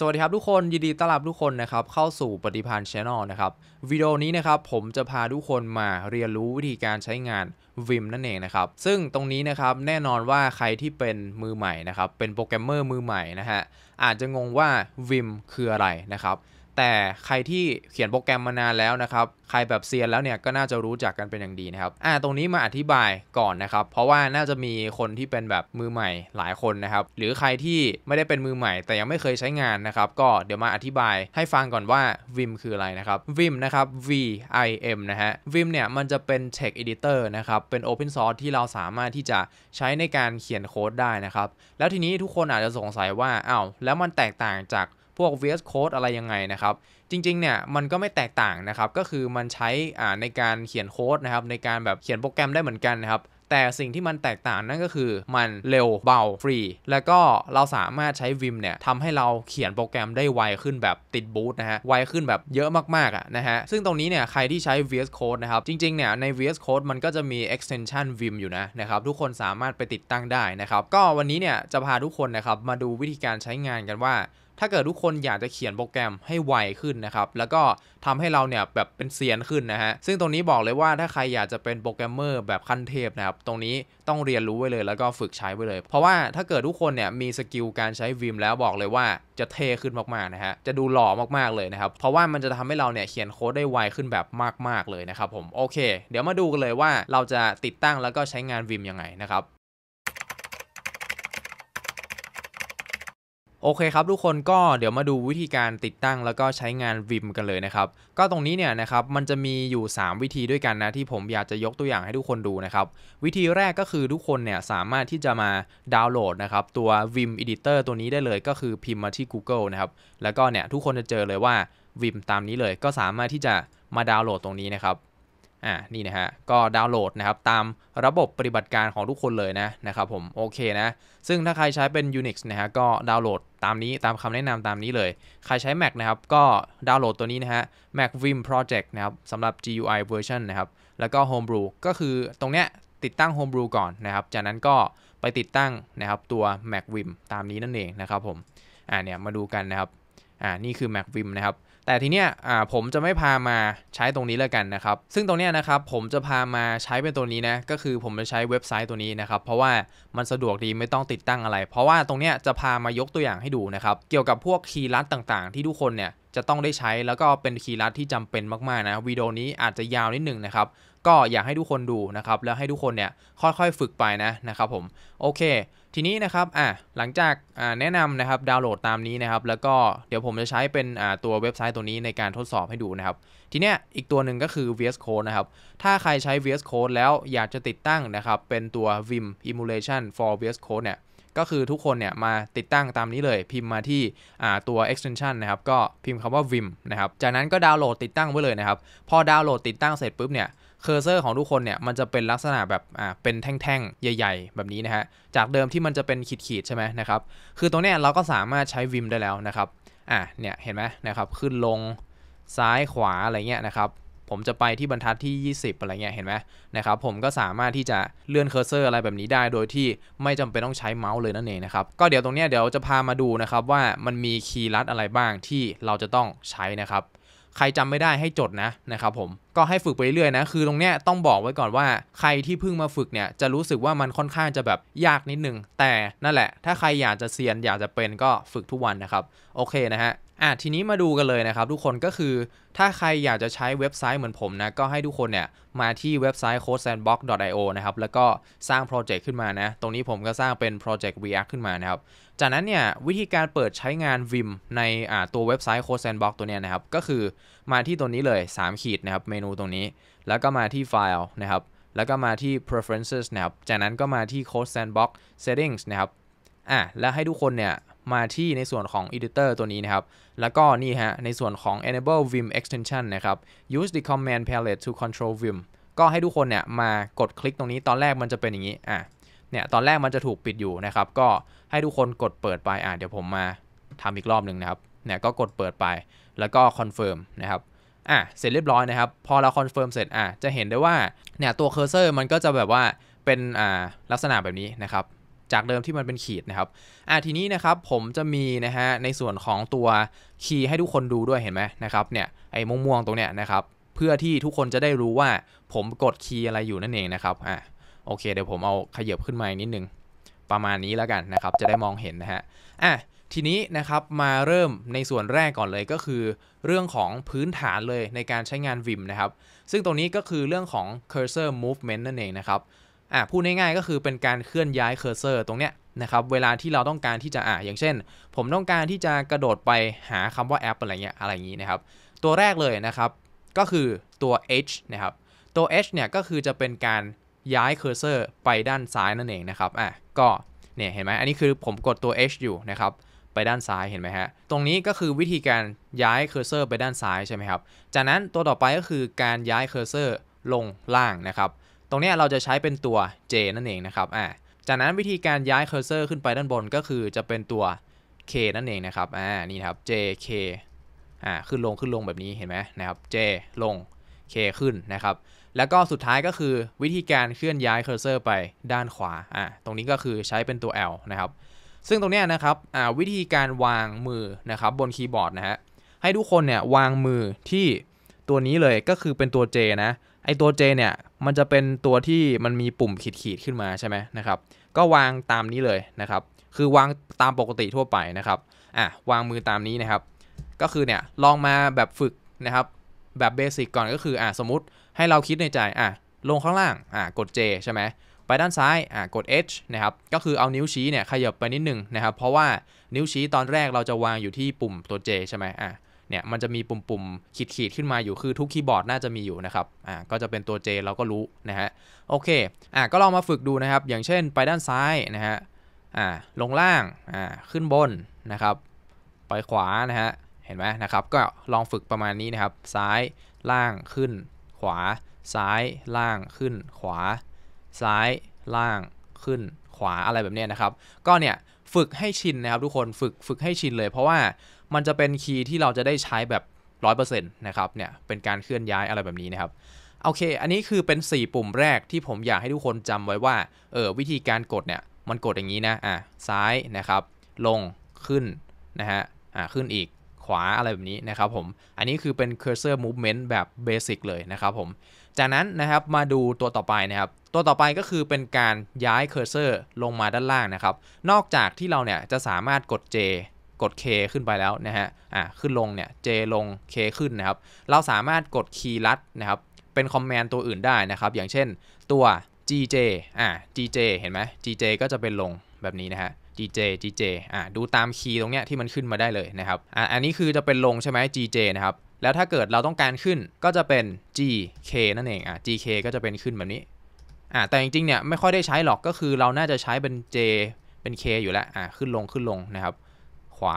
สวัสดีครับทุกคน ยินดีต้อนรับทุกคนนะครับเข้าสู่ปฏิพานช n n e l นะครับวิดีโอนี้นะครับผมจะพาทุกคนมาเรียนรู้วิธีการใช้งานวิมนั่นเอง นะครับ ซึ่งตรงนี้นะครับแน่นอนว่าใครที่เป็นมือใหม่นะครับ เป็นโปรแกรมเมอร์มือใหม่ นะฮะ อาจจะงงว่าวิมคืออะไรนะครับแต่ใครที่เขียนโปรแกรมมานานแล้วนะครับ ใครแบบเซียนแล้วเนี่ย ก็น่าจะรู้จักกันเป็นอย่างดีนะครับอ่าตรงนี้มาอธิบายก่อนนะครับ เพราะว่าน่าจะมีคนที่เป็นแบบมือใหม่หลายคนนะครับ หรือใครที่ไม่ได้เป็นมือใหม่ แต่ยังไม่เคยใช้งานนะครับ ก็เดี๋ยวมาอธิบาย ให้ฟังก่อนว่า Vim คืออะไรนะครับ Vim นะครับ V I M นะฮะ Vim เนี่ยมันจะเป็น text editor นะครับ เป็น open source ที่เราสามารถที่จะใช้ในการเขียนโค้ดได้นะครับ แล้วทีนี้ทุกคนอาจจะสงสัยว่าอา้าว แล้วมันแตกต่างจากพวก VS Code อะไรยังไงนะครับ จริงๆเนี่ยมันก็ไม่แตกต่างนะครับ ก็คือมันใช้ในการเขียนโค้ดนะครับในการแบบเขียนโปรแกรมได้เหมือนกันนะครับ แต่สิ่งที่มันแตกต่างนั่นก็คือมันเร็วเบาฟรี แล้วก็เราสามารถใช้วิมเนี่ยทำให้เราเขียนโปรแกรมได้ไวขึ้นแบบติดบูตนะฮะ ไวขึ้นแบบเยอะมากๆอ่ะนะฮะ ซึ่งตรงนี้เนี่ยใครที่ใช้ VS Code นะครับ จริงๆเนี่ยใน VS Code มันก็จะมี extension vim อยู่นะนะครับทุกคนสามารถไปติดตั้งได้นะครับ ก็วันนี้เนี่ยจะพาทุกคนนะครับมาดูวิธีการใช้งานกันว่าถ้าเกิดทุกคนอยากจะเขียนโปรแกรมให้ไวขึ้นนะครับ แล้วก็ทำให้เราเนี่ยแบบเป็นเซียนขึ้นนะฮะ ซึ่งตรงนี้บอกเลยว่าถ้าใครอยากจะเป็นโปรแกรมเมอร์แบบขั้นเทพนะครับ ตรงนี้ต้องเรียนรู้ไว้เลยแล้วก็ฝึกใช้ไว้เลย เพราะว่าถ้าเกิดทุกคนเนี่ยมีสกิลการใช้วิมแล้วบอกเลยว่าจะเทขึ้นมากๆนะฮะ จะดูหล่อมากๆเลยนะครับ เพราะว่ามันจะทำให้เราเนี่ยเขียนโค้ดได้ไวขึ้นแบบมากๆเลยนะครับ ผม โอเค เดี๋ยวมาดูกันเลยว่าเราจะติดตั้งแล้วก็ใช้งานวิมยังไงนะครับโอเคครับทุกคนก็เดี๋ยวมาดูวิธีการติดตั้งแล้วก็ใช้งานวิมกันเลยนะครับก็ตรงนี้เนี่ยนะครับมันจะมีอยู่ 3 วิธีด้วยกันนะที่ผมอยากจะยกตัวอย่างให้ทุกคนดูนะครับวิธีแรกก็คือทุกคนเนี่ยสามารถที่จะมาดาวน์โหลดนะครับตัว Vim Editor ตัวนี้ได้เลย ก็คือพิมพ์มาที่ Google นะครับแล้วก็เนี่ยทุกคนจะเจอเลยว่าวิมตามนี้เลย ก็สามารถที่จะมาดาวน์โหลดตรงนี้นะครับอ่านี่นะฮะ ก็ดาวน์โหลดนะครับตามระบบปฏิบัติการของทุกคนเลยนะนะครับผม โอเคนะ ซึ่งถ้าใครใช้เป็น Unix นะฮะก็ดาวน์โหลดตามนี้ตามคำแนะนำตามนี้เลย ใครใช้ Mac นะครับก็ดาวน์โหลดตัวนี้นะฮะ Mac Vim Project นะครับสำหรับ GUI version นะครับแล้วก็ Homebrew ก็คือตรงเนี้ยติดตั้ง Homebrew ก่อนนะครับ จากนั้นก็ไปติดตั้งนะครับตัว Mac Vim ตามนี้นั่นเองนะครับผมอ่าเนี่ยมาดูกันนะครับอ่านี่คือ Mac Vim นะครับแต่ทีเนี้ยผมจะไม่พามาใช้ตรงนี้แล้วกันนะครับ ซึ่งตรงเนี้ยนะครับ ผมจะพามาใช้เป็นตัวนี้นะ ก็คือผมจะใช้เว็บไซต์ตัวนี้นะครับ เพราะว่ามันสะดวกดีไม่ต้องติดตั้งอะไร เพราะว่าตรงเนี้ยจะพามายกตัวอย่างให้ดูนะครับ เกี่ยวกับพวกคีย์ลัดต่างๆ ที่ทุกคนเนี่ยจะต้องได้ใช้แล้วก็เป็นคีย์ลัดที่จำเป็นมากๆนะวิดีโอนี้อาจจะยาวนิดหนึ่งนะครับก็อยากให้ทุกคนดูนะครับแล้วให้ทุกคนเนี่ยค่อยๆฝึกไปนะนะครับผมโอเค ทีนี้นะครับอ่ะหลังจากแนะนำนะครับดาวน์โหลดตามนี้นะครับ แล้วก็เดี๋ยวผมจะใช้เป็นตัวเว็บไซต์ตัวนี้ในการทดสอบให้ดูนะครับทีเนี้ยอีกตัวหนึ่งก็คือ VS Code นะครับถ้าใครใช้ VS Code แล้วอยากจะติดตั้งนะครับเป็นตัว Vim Emulation for VS Code เนี่ยก็คือทุกคนเนี่ยมาติดตั้งตามนี้เลย พิมพ์มาที่ตัว extension นะครับก็พิมพ์คำว่า vim นะครับจากนั้นก็ดาวน์โหลดติดตั้งไว้เลยนะครับพอดาวน์โหลดติดตั้งเสร็จปุ๊บเนี่ยเคอร์เซอร์ของทุกคนเนี่ยมันจะเป็นลักษณะแบบอ่าเป็นแท่งๆใหญ่ ๆ แบบนี้นะฮะจากเดิมที่มันจะเป็นขีดๆใช่ไหมนะครับคือตรงเนี้ยเราก็สามารถใช้วิมได้แล้วนะครับอ่าเนี่ยเห็นไหมนะครับขึ้นลงซ้ายขวาอะไรเงี้ยนะครับ ผมจะไปที่บรรทัดที่ 20อะไรเงี้ยเห็นไหมนะครับผมก็สามารถที่จะเลื่อนเคอร์เซอร์อะไรแบบนี้ได้โดยที่ไม่จำเป็นต้องใช้เมาส์เลยนั่นเองนะครับก็เดี๋ยวตรงนี้เดี๋ยวจะพามาดูนะครับว่ามันมีคีย์ลัดอะไรบ้างที่เราจะต้องใช้นะครับใครจำไม่ได้ให้จดนะนะครับผมก็ให้ฝึกไปเรื่อยๆนะคือตรงเนี้ยต้องบอกไว้ก่อนว่า ใครที่เพิ่งมาฝึกเนี่ยจะรู้สึกว่ามันค่อนข้างจะแบบยากนิดนึงแต่นั่นแหละถ้าใครอยากจะเซียนอยากจะเป็นก็ฝึกทุกวันนะครับโอเคนะฮะอ่ะทีนี้มาดูกันเลยนะครับทุกคนก็คือถ้าใครอยากจะใช้เว็บไซต์เหมือนผมนะ ก็ให้ทุกคนเนี่ย มาที่เว็บไซต์ codesandbox.io นะครับ แล้วก็สร้างโปรเจกต์ขึ้นมานะ ตรงนี้ผมก็สร้างเป็นโปรเจกต์ React ขึ้นมานะครับ จากนั้นเนี่ย วิธีการเปิดใช้งาน Vim ในอ่าตัวเว็บไซต์ codesandbox ตัวเนี้ยนะครับ ก็คือมาที่ตัวนี้เลย 3 ขีดนะครับ เมนูตรงนี้ แล้วก็มาที่ file นะครับแล้วก็มาที่ preferences นะครับจากนั้นก็มาที่ code sandbox settings นะครับอ่ะแล้วให้ทุกคนเนี่ยมาที่ในส่วนของ Editor ตัวนี้นะครับ แล้วก็นี่ฮะ ในส่วนของ Enable Vim Extension นะครับ Use the Command Palette to Control Vim ก็ให้ทุกคนเนี่ย มากดคลิกตรงนี้ ตอนแรกมันจะเป็นอย่างนี้ อ่ะ เนี่ย ตอนแรกมันจะถูกปิดอยู่นะครับ ก็ให้ทุกคนกดเปิดไป อ่ะเดี๋ยวผมมาทำอีกรอบหนึ่งนะครับ เนี่ยก็กดเปิดไปแล้วก็ Confirm นะครับ อ่ะเสร็จเรียบร้อยนะครับ พอเราคอนเฟิร์มเสร็จ อ่ะจะเห็นได้ว่า เนี่ยตัวเคอร์เซอร์มันก็จะแบบว่าเป็น อ่าลักษณะแบบนี้นะครับจากเดิมที่มันเป็นขีดนะครับอ่ะทีนี้นะครับผมจะมีนะฮะในส่วนของตัวคีย์ให้ทุกคนดูด้วยเห็นไหมนะครับเนี่ย ไอ้ม่วงๆตรงเนี้ยนะครับ เพื่อที่ทุกคนจะได้รู้ว่าผมกดคีย์อะไรอยู่นั่นเองนะครับอ่ะโอเค เดี๋ยวผมเอาขยับขึ้นมาอีกนิดนึง ประมาณนี้แล้วกันนะครับ จะได้มองเห็นนะฮะอ่ะทีนี้นะครับมาเริ่มในส่วนแรกก่อนเลยก็คือเรื่องของพื้นฐานเลยในการใช้งานวิมนะครับซึ่งตรงนี้ก็คือเรื่องของ cursor movement นั่นเองนะครับอ่ะพูดง่ายๆก็คือเป็นการเคลื่อนย้ายเคอร์เซอร์ตรงเนี้ยนะครับ เวลาที่เราต้องการที่จะอ่ะอย่างเช่น ผมต้องการที่จะกระโดดไปหาคำว่าแอปอะไรเงี้ยอะไรอย่างนี้นะครับ ตัวแรกเลยนะครับ ก็คือตัว h นะครับตัว h เนี่ยก็คือจะเป็นการย้ายเคอร์เซอร์ไปด้านซ้ายนั่นเองนะครับอ่ะก็เนี่ยเห็นไหมอันนี้คือผมกดตัว h อยู่นะครับไปด้านซ้ายเห็นไหมฮะ ตรงนี้ก็คือวิธีการย้ายเคอร์เซอร์ไปด้านซ้ายใช่ไหมครับจากนั้นตัวต่อไปก็คือการย้ายเคอร์เซอร์ลงล่างนะครับตรงนี้เราจะใช้เป็นตัว j นั่นเองนะครับ อ่า จากนั้นวิธีการย้ายเคอร์เซอร์ขึ้นไปด้านบนก็คือจะเป็นตัว k นั่นเองนะครับ อ่านี่ครับ j k อ่าขึ้นลงขึ้นลงแบบนี้เห็นไหมนะครับ j ลง k ขึ้นนะครับ แล้วก็สุดท้ายก็คือวิธีการเคลื่อนย้ายเคอร์เซอร์ ไปด้านขวา อ่า ตรงนี้ก็คือใช้เป็นตัว l นะครับ ซึ่งตรงนี้นะครับ อ่า วิธีการวางมือนะครับ บนคีย์บอร์ดนะฮะ ให้ทุกคนเนี่ยวางมือที่ตัวนี้เลยก็คือเป็นตัว j นะไอตัว J เนี่ยมันจะเป็นตัวที่มันมีปุ่มขีดๆขึ้นมาใช่ไหมนะครับ ก็วางตามนี้เลยนะครับคือวางตามปกติทั่วไปนะครับอ่ะวางมือตามนี้นะครับ ก็คือเนี่ยลองมาแบบฝึกนะครับแบบเบสิกก่อนก็คืออ่ะสมมติให้เราคิดในใจอ่ะลงข้างล่างอ่ะกด J ใช่ไหมไปด้านซ้ายอ่ะกด H นะครับก็คือเอานิ้วชี้เนี่ยขยับไปนิดนึงนะครับ เพราะว่านิ้วชี้ตอนแรกเราจะวางอยู่ที่ปุ่มตัว J ใช่ไหมอ่ะเนี่ย มันจะมีปุ่มๆขีดขีดขึ้นมาอยู่ คือทุกคีย์บอร์ด น่าจะมีอยู่นะครับ อ่าก็จะเป็นตัว J เราก็รู้นะฮะโอเคอ่าก็ลองมาฝึกดูนะครับ อย่างเช่น ไปด้านซ้ายนะฮะอ่าลงล่างอ่าขึ้นบนนะครับ ไปขวานะฮะเห็นไหมนะครับก็ลองฝึกประมาณนี้นะครับ ซ้ายล่างขึ้น ขวา ซ้ายล่างขึ้น ขวา ซ้าย ล่างขึ้น ขวาอะไรแบบนี้นะครับ ก็เนี่ยฝึกให้ชินนะครับ ทุกคนฝึกฝึกให้ชินเลย เพราะว่ามันจะเป็นคีย์ที่เราจะได้ใช้แบบ 100%นะครับ เนี่ย เป็นการเคลื่อนย้ายอะไรแบบนี้นะครับ โอเค อันนี้คือเป็น4ปุ่มแรกที่ผมอยากให้ทุกคนจำไว้ว่า เออวิธีการกดเนี่ย มันกดอย่างนี้นะ อ่ะซ้ายนะครับ ลง ขึ้น นะฮะ อ่ะขึ้นอีก ขวา อะไรแบบนี้นะครับผม อันนี้คือเป็น cursor movement แบบเบสิกเลยนะครับผม จากนั้นนะครับ มาดูตัวต่อไปนะครับ ตัวต่อไปก็คือเป็นการย้าย cursor ลงมาด้านล่างนะครับ นอกจากที่เราเนี่ย จะสามารถกด J กด K ขึ้นไปแล้วนะฮะ อ่าขึ้นลงเนี่ย J ลง K ขึ้นนะครับ เราสามารถกดคีย์ลัดนะครับ เป็นคอมแมน์ตัวอื่นได้นะครับ อย่างเช่นตัว GJ อ่า GJ เห็นไหม GJ ก็จะเป็นลงแบบนี้นะฮะ GJ GJ อ่าดูตามคีย์ตรงเนี้ยที่มันขึ้นมาได้เลยนะครับ อ่าอันนี้คือจะเป็นลงใช่ไหม GJ นะครับ แล้วถ้าเกิดเราต้องการขึ้นก็จะเป็น GK นั่นเอง อ่า GK ก็จะเป็นขึ้นแบบนี้ อ่าแต่จริงๆเนี่ยไม่ค่อยได้ใช้หรอก ก็คือเราน่าจะใช้เป็น J เป็น K อยู่แล้ว อ่าขึ้นลงขึ้นลงนะครับขวา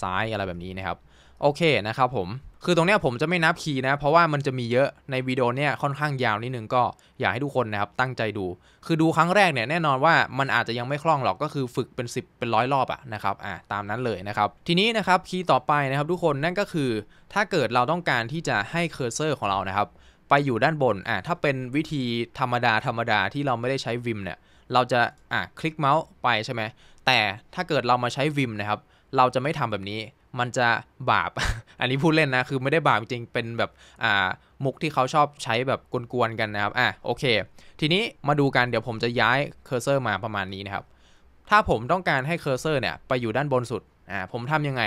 ซ้ายอะไรแบบนี้นะครับ โอเคนะครับผม คือตรงนี้ผมจะไม่นับคีย์นะเพราะว่ามันจะมีเยอะในวิดีโอเนี้ยค่อนข้างยาวนิดนึงก็อยากให้ทุกคนนะครับ ตั้งใจดู คือดูครั้งแรกเนี่ยแน่นอนว่ามันอาจจะยังไม่คล่องหรอกก็คือฝึกเป็น 10 เป็นร้อยรอบอะนะครับอ่าตามนั้นเลยนะครับ ทีนี้นะครับคีย์ต่อไปนะครับทุกคนนั่นก็คือถ้าเกิดเราต้องการที่จะให้เคอร์เซอร์ของเรานะครับ ไปอยู่ด้านบนอ่าถ้าเป็นวิธีธรรมดา ธรรมดาที่เราไม่ได้ใช้วิมเนี่ยเราจะอ่าคลิกเมาส์ไปใช่ไหมแต่ถ้าเกิดเรามาใช้วิมนะครับเราจะไม่ทำแบบนี้มันจะบาป อันนี้พูดเล่นนะ คือไม่ได้บาปจริงเป็นแบบอ่ามุกที่เขาชอบใช้แบบกวนๆกันนะครับอ่ะโอเค ทีนี้มาดูกัน เดี๋ยวผมจะย้ายเคอร์เซอร์มาประมาณนี้นะครับ ถ้าผมต้องการให้เคอร์เซอร์เนี่ยไปอยู่ด้านบนสุด อ่า ผมทํำยังไง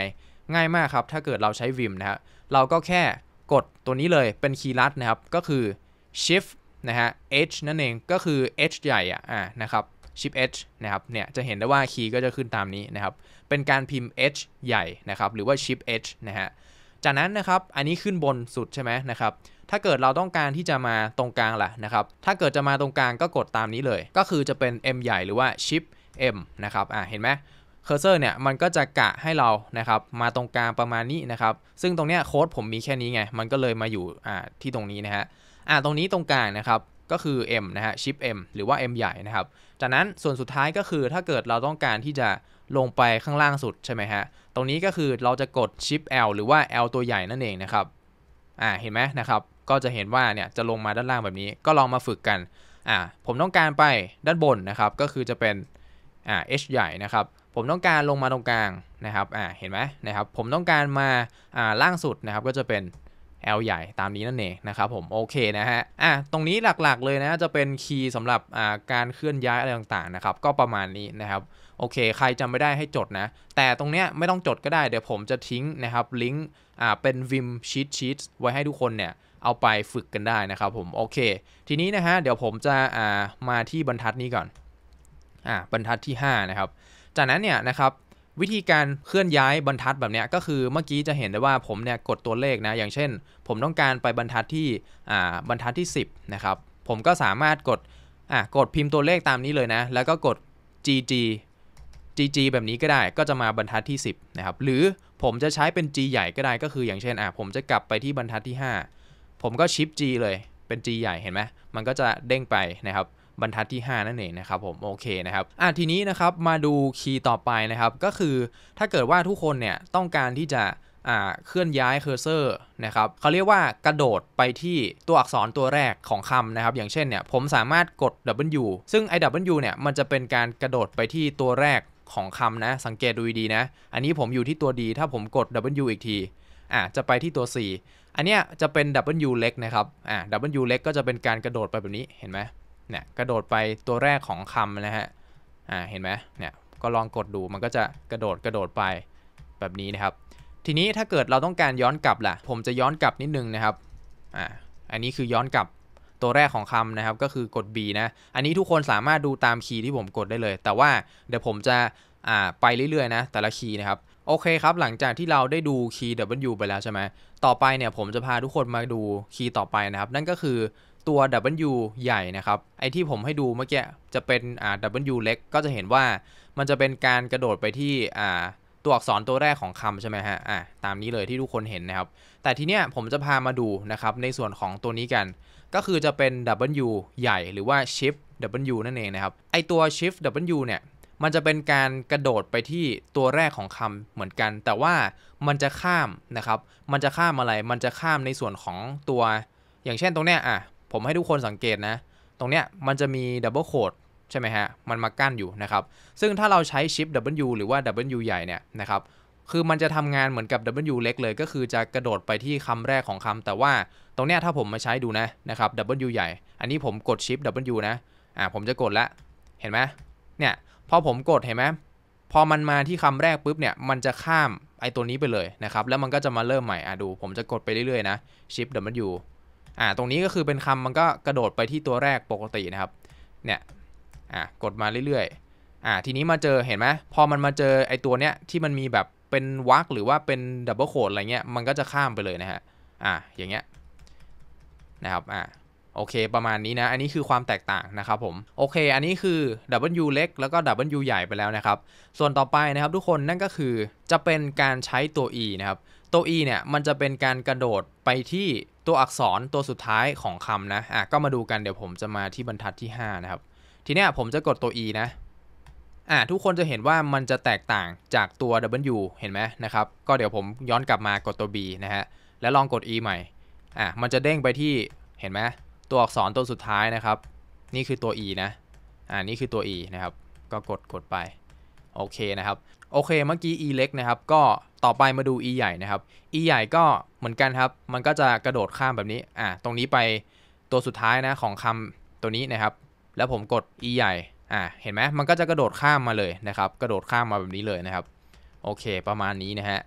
ง่ายมากครับ ถ้าเกิดเราใช้วิมนะครับเราก็แค่กดตัวนี้เลยเป็นคีย์ลัดนะครับ ก็คือ shift นะฮะ h นั่นเอง ก็คือ h ใหญ่อ่ะ อ่า นะครับชิป H นะครับ เนี่ย จะเห็นได้ว่าคีย์ก็จะขึ้นตามนี้นะครับ เป็นการพิมพ์ H ใหญ่นะครับ หรือว่าชิป H นะฮะ จากนั้นนะครับอันนี้ขึ้นบนสุดใช่ไหมนะครับ ถ้าเกิดเราต้องการที่จะมาตรงกลางล่ะนะครับ ถ้าเกิดจะมาตรงกลางก็กดตามนี้เลย ก็คือจะเป็น M ใหญ่หรือว่าชิป M นะครับ อ่าเห็นไหมเคอร์เซอร์เนี่ย มันก็จะกะให้เรา นะครับ มาตรงกลางประมาณนี้นะครับ ซึ่งตรงเนี้ยโค้ดผมมีแค่นี้ไง มันก็เลยมาอยู่ อ่า ที่ตรงนี้นะฮะ อ่าตรงนี้ตรงกลางนะครับ ก็คือ M นะฮะชิป M หรือว่า M ใหญ่นะครับจากนั้นส่วนสุดท้ายก็คือถ้าเกิดเราต้องการที่จะลงไปข้างล่างสุดใช่ไหมฮะตรงนี้ก็คือเราจะกด Shift L หรือว่า L ตัวใหญ่นั่นเองนะครับอ่าเห็นไหมนะครับก็จะเห็นว่าเนี่ย จะลงมาด้านล่างแบบนี้ก็ลองมาฝึกกัน อ่า ผมต้องการไปด้านบนนะครับก็คือจะเป็น อ่า H ใหญ่นะครับ ผมต้องการลงมาตรงกลางนะครับอ่าเห็นไหมนะครับผมต้องการมา อ่าล่างสุดนะครับก็จะเป็น L ใหญ่ตามนี้นั่นเอง นะครับ ผม โอเค นะฮะอ่ะตรงนี้หลักๆ เลยนะ จะเป็นคีย์สำหรับอ่าการเคลื่อนย้าย อะไรต่าง ๆนะครับ ก็ประมาณนี้นะครับโอเค ใครจำไม่ได้ให้จดนะ แต่ตรงเนี้ยไม่ต้องจดก็ได้เดี๋ยวผมจะทิ้งนะครับ ลิงก์อ่าเป็นวิมชีตชีตไว้ให้ทุกคนเนี่ย เอาไปฝึกกันได้นะครับ ผมโอเค ทีนี้นะฮะเดี๋ยวผมจะอ่ามาที่บรรทัดนี้ก่อนอ่าบรรทัดที่5นะครับจากนั้นเนี่ยนะครับวิธีการเคลื่อนย้ายบรรทัดแบบนี้ก็คือเมื่อกี้จะเห็นได้ว่าผมเนี่ยกดตัวเลขนะ อย่างเช่น ผมต้องการไปบรรทัดที่บรรทัดที่10นะครับผมก็สามารถกดอ่ะกดพิมพ์ตัวเลขตามนี้เลยนะ แล้วก็กด GG GG แบบนี้ก็ได้ก็จะมาบรรทัดที่ 10 นะครับ หรือผมจะใช้เป็น G ใหญ่ก็ได้ก็คืออย่างเช่นอ่ะผมจะกลับไปที่บรรทัดที่ 5 ผมก็ชิป G เลยเป็น G ใหญ่เห็นไหมมันก็จะเด้งไปนะครับบรรทัดที่ 5 นั่นเองนะครับผมโอเคนะครับอ่ะทีนี้นะครับมาดูคีย์ต่อไปนะครับก็คือถ้าเกิดว่าทุกคนเนี่ยต้องการที่จะเคลื่อนย้ายเคอร์เซอร์นะครับเขาเรียกว่ากระโดดไปที่ตัวอักษรตัวแรกของคำนะครับอย่างเช่นเนี่ยผมสามารถกด W ซึ่งไอ้ W เนี่ยมันจะเป็นการกระโดดไปที่ตัวแรกของคำนะสังเกตดูดีนะ อันนี้ผมอยู่ที่ตัว D ถ้าผมกด W อีกทีอ่าจะไปที่ตัว C อันเนี้ยจะเป็น W เล็กนะครับ อ่า W เล็กก็จะเป็นการกระโดดไปแบบนี้เห็นไหมเนี่ยกระโดดไปตัวแรกของคำนะฮะอ่าเห็นไหมเนี่ยก็ลองกดดูมันก็จะกระโดดกระโดดไปแบบนี้นะครับ ทีนี้ถ้าเกิดเราต้องการย้อนกลับล่ะ ผมจะย้อนกลับนิดนึงนะครับอ่าอันนี้คือย้อนกลับตัวแรกของคำนะครับก็คือกด B นะ อันนี้ทุกคนสามารถดูตามคีย์ที่ผมกดได้เลย แต่ว่าเดี๋ยวผมจะอ่าไปเรื่อยๆนะแต่ละคีย์นะครับ โอเคครับ หลังจากที่เราได้ดูคีย์ W ไปแล้วใช่ไหม ต่อไปเนี่ยผมจะพาทุกคนมาดูคีย์ต่อไปนะครับ นั่นก็คือตัว W ใหญ่นะครับ ไอที่ผมให้ดูเมื่อกี้จะเป็นอ่า W เล็กก็จะเห็นว่ามันจะเป็นการกระโดดไปที่อ่าตัวอักษรตัวแรกของคำใช่ไหมฮะ อ่าตามนี้เลยที่ทุกคนเห็นนะครับ แต่ทีเนี้ย ผมจะพามาดูนะครับในส่วนของตัวนี้กัน ก็คือจะเป็น W ใหญ่หรือว่า Shift W นั่นเองนะครับ ไอตัว Shift W เนี่ย มันจะเป็นการกระโดดไปที่ตัวแรกของคำเหมือนกัน แต่ว่ามันจะข้ามนะครับ มันจะข้ามอะไรมันจะข้ามในส่วนของตัวอย่างเช่นตรงเนี้ยอ่ะผมให้ทุกคนสังเกตนะตรงเนี้ยมันจะมีดับเบิลโคดใช่ไหมฮะมันมากั้นอยู่นะครับ ซึ่งถ้าเราใช้ชิป W หรือว่า W ใหญ่เนี่ยนะครับคือมันจะทำงานเหมือนกับ W เล็กเลยก็คือจะกระโดดไปที่คำแรกของคำ แต่ว่าตรงเนี้ยถ้าผมมาใช้ดูนะนะครับ W ใหญ่อันนี้ผมกดชิป W นะอ่าผมจะกดละเห็นไหมเนี่ยพอผมกดเห็นไหมพอมันมาที่คำแรกปุ๊บ เนี่ยมันจะข้ามไอตัวนี้ไปเลยนะครับแล้วมันก็จะมาเริ่มใหม่อ่ะดูผมจะกดไปเรื่อยๆนะ Shift W อ่า ตรงนี้ก็คือเป็นคำมันก็กระโดดไปที่ตัวแรกปกตินะครับ เนี่ย อ่ากดมาเรื่อยๆ อ่า ทีนี้มาเจอเห็นไหมพอมันมาเจอไอตัวเนี้ยที่มันมีแบบเป็นวักหรือว่าเป็นดับเบิลโคดอะไรเงี้ย มันก็จะข้ามไปเลยนะฮะ อ่าอย่างเงี้ย นะครับ อ่า โอเคประมาณนี้นะ อันนี้คือความแตกต่างนะครับผม โอเค อันนี้คือ W เล็กแล้วก็ W ใหญ่ไปแล้วนะครับ ส่วนต่อไปนะครับทุกคนนั่นก็คือจะเป็นการใช้ตัว E นะครับ ตัว E เนี่ยมันจะเป็นการกระโดดไปที่ตัวอักษรตัวสุดท้ายของคำนะ อ่ะ ก็มาดูกัน เดี๋ยวผมจะมาที่บรรทัดที่5นะครับ ทีนี้ผมจะกดตัว e นะ อ่ะ ทุกคนจะเห็นว่ามันจะแตกต่างจากตัว w เห็นไหมนะครับ ก็เดี๋ยวผมย้อนกลับมากดตัว b นะฮะ แล้วลองกด e ใหม่ อ่ะ มันจะเด้งไปที่ เห็นไหมตัวอักษรตัวสุดท้ายนะครับ นี่คือตัว e นะ อ่ะ นี่คือตัว e นะครับ ก็กดกดไป โอเคนะครับ โอเค เมื่อกี้ e เล็กนะครับ ก็ต่อไปมาดู e ใหญ่นะครับ e ใหญ่ก็เหมือนกันครับ มันก็จะกระโดดข้ามแบบนี้ อ่ะ ตรงนี้ไปตัวสุดท้ายนะของคำตัวนี้นะครับ แล้วผมกด e ใหญ่ อ่ะ เห็นไหมมันก็จะกระโดดข้ามมาเลยนะครับ กระโดดข้ามมาแบบนี้เลยนะครับ โอเค ประมาณนี้นะฮะ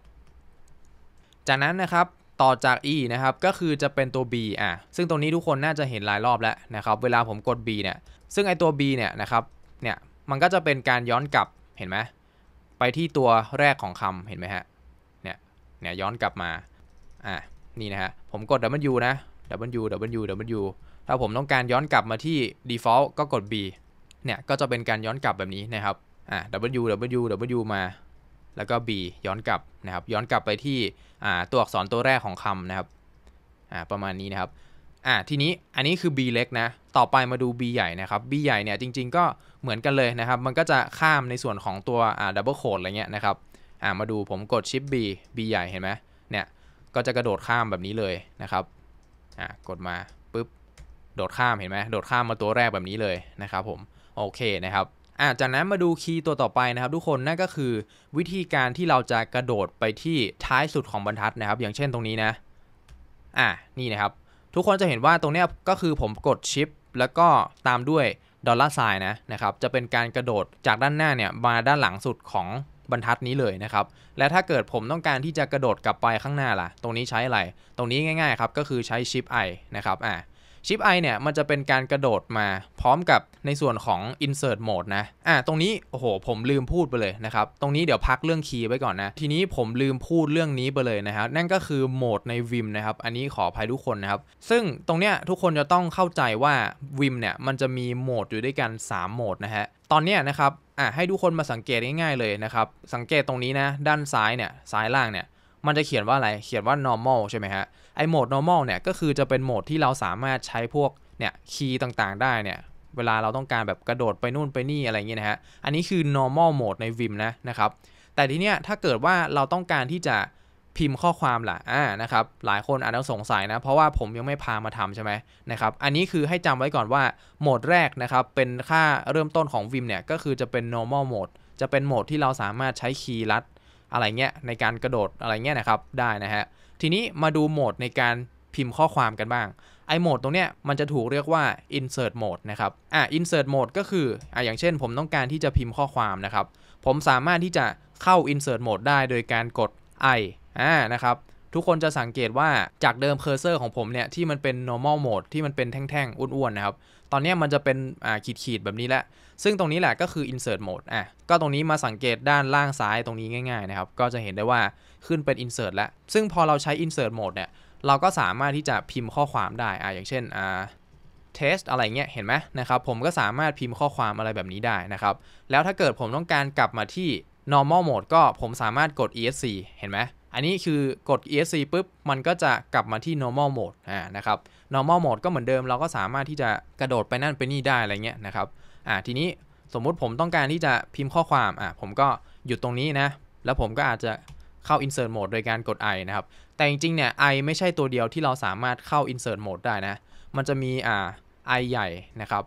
จากนั้นนะครับ ต่อจาก e นะครับ ก็คือจะเป็นตัว b อ่ะ ซึ่งตรงนี้ทุกคนน่าจะเห็นหลายรอบแล้วนะครับ เวลาผมกด b เนี่ย ซึ่งไอตัว b เนี่ยนะครับ เนี่ย มันก็จะเป็นการย้อนกลับ เห็นไหมไปที่ตัวแรกของคำเห็นไหมฮะเนี่ยย้อนกลับมา อ่ะนี่นะฮะ ผมกด W นะ W W W ถ้าผมต้องการย้อนกลับมาที่ default ก็กด B เนี่ย ก็จะเป็นการย้อนกลับแบบนี้นะครับ อ่ะ W W W มา แล้วก็ B ย้อนกลับนะครับ ย้อนกลับไปที่ อ่า ตัวอักษรตัวแรกของคำนะครับ อ่า ประมาณนี้นะครับ อ่าทีนี้ อันนี้คือ B เล็กนะ ต่อไปมาดู B ใหญ่นะครับ B ใหญ่เนี่ย จริง ๆ ก็เหมือนกันเลยนะครับ มันก็จะข้ามในส่วนของตัว อ่า double quote อะไรเงี้ยนะครับอ่ามาดูผมกดชิป B B ใหญ่เห็นไหมเนี่ย ก็จะกระโดดข้ามแบบนี้เลยนะครับอ่ากดมาปุ๊บ โดดข้ามเห็นไหมโดดข้ามมาตัวแรกแบบนี้เลยนะครับผม โอเคนะครับอ่าจากนั้นมาดูคีย์ตัวต่อไปนะครับ ทุกคน นั่นก็คือวิธีการที่เราจะกระโดดไปที่ท้ายสุดของบรรทัดนะครับ อย่างเช่นตรงนี้นะอ่านี่นะครับ ทุกคนจะเห็นว่าตรงนี้ก็คือผมกดชิปแล้วก็ตามด้วยดอลลาร์ไซน์นะนะครับ จะเป็นการกระโดดจากด้านหน้าเนี่ยมาด้านหลังสุดของบรรทัดนี้เลยนะครับ และถ้าเกิดผมต้องการที่จะกระโดดกลับไปข้างหน้าล่ะ ตรงนี้ใช้อะไร ตรงนี้ง่ายๆครับก็คือใช้ Shift I นะครับ อ่าชิปไอเนี่ยมันจะเป็นการกระโดดมาพร้อมกับในส่วนของ insert mode นะอ่าตรงนี้โอ้โหผมลืมพูดไปเลยนะครับตรงนี้เดี๋ยวพักเรื่องคีย์ไว้ก่อนนะ ทีนี้ผมลืมพูดเรื่องนี้ไปเลยนะครับนั่นก็คือโหมดใน Vim นะครับอันนี้ขออภัยทุกคนนะครับซึ่งตรงเนี้ยทุกคนจะต้องเข้าใจว่า Vim เนี่ยมันจะมีโหมดอยู่ด้วยกัน3โหมดนะฮะตอนเนี้ยนะครับอ่าให้ทุกคนมาสังเกตง่ายๆเลยนะครับสังเกตตรงนี้นะด้านซ้ายเนี่ยซ้ายล่างเนี่ยมันจะเขียนว่าอะไรเขียนว่า normal ใช่ไหมฮะไอโหมด normal เนี่ยก็คือจะเป็นโหมดที่เราสามารถใช้พวกเนี่ยคีย์ต่างๆได้เนี่ยเวลาเราต้องการแบบกระโดดไปนู่นไปนี่อะไรเงี้ยนะฮะ อันนี้คือ normal mode ในวิมนะนะครับ แต่ทีเนี้ยถ้าเกิดว่าเราต้องการที่จะพิมพ์ข้อความล่ะอ่านะครับหลายคนอาจจะสงสัยนะ เพราะว่าผมยังไม่พามาทำใช่ไหมนะครับอันนี้คือให้จำไว้ก่อนว่าโหมดแรกนะครับเป็นค่าเริ่มต้นของวิมเนี่ยก็คือจะเป็น normal mode จะเป็นโหมดที่เราสามารถใช้คีย์ลัดอะไรเงี้ยในการกระโดดอะไรเงี้ยนะครับได้นะฮะทีนี้มาดูโหมดในการพิมพ์ข้อความกันบ้างไอโหมดตรงเนี้ยมันจะถูกเรียกว่า insert mode นะครับอ่า insert mode ก็คืออ่าอย่างเช่นผมต้องการที่จะพิมพ์ข้อความนะครับ ผมสามารถที่จะเข้า insert mode ได้โดยการกด i อ่านะครับทุกคนจะสังเกตว่าจากเดิมเคอร์เซอร์ของผมเนี่ย ที่มันเป็น normal mode ที่มันเป็นแท่งๆ อ้วนๆ นะครับ ตอนนี้มันจะเป็นขีดๆ แบบนี้แหละ ซึ่งตรงนี้แหละก็คือ insert mode อ่ะ ก็ตรงนี้มาสังเกตด้านล่างซ้ายตรงนี้ง่ายๆ นะครับ ก็จะเห็นได้ว่าขึ้นเป็น insert แล้ว ซึ่งพอเราใช้ insert mode เนี่ย เราก็สามารถที่จะพิมพ์ข้อความได้ อ่ะ อย่างเช่น อ่า test อะไรเงี้ย เห็นไหมนะครับ ผมก็สามารถพิมพ์ข้อความอะไรแบบนี้ได้นะครับ แล้วถ้าเกิดผมต้องการกลับมาที่ normal mode ก็ผมสามารถกด esc เห็นไหมอันนี้คือกด ESC ปุ๊บ มันก็จะกลับมาที่ normal mode ะนะครับ normal mode ก็เหมือนเดิม เราก็สามารถที่จะกระโดดไปนั่นไปนี่ได้อะไรเงี้ยนะครับ อ่า ทีนี้สมมุติผมต้องการที่จะพิมพ์ข้อความ อ่าผมก็หยุดตรงนี้นะ แล้วผมก็อาจจะเข้า insert mode โดยการกด i นะครับ แต่จริงๆเนี่ย i ไม่ใช่ตัวเดียวที่เราสามารถเข้า insert mode ได้นะ มันจะมีอ่า i ใหญ่นะครับ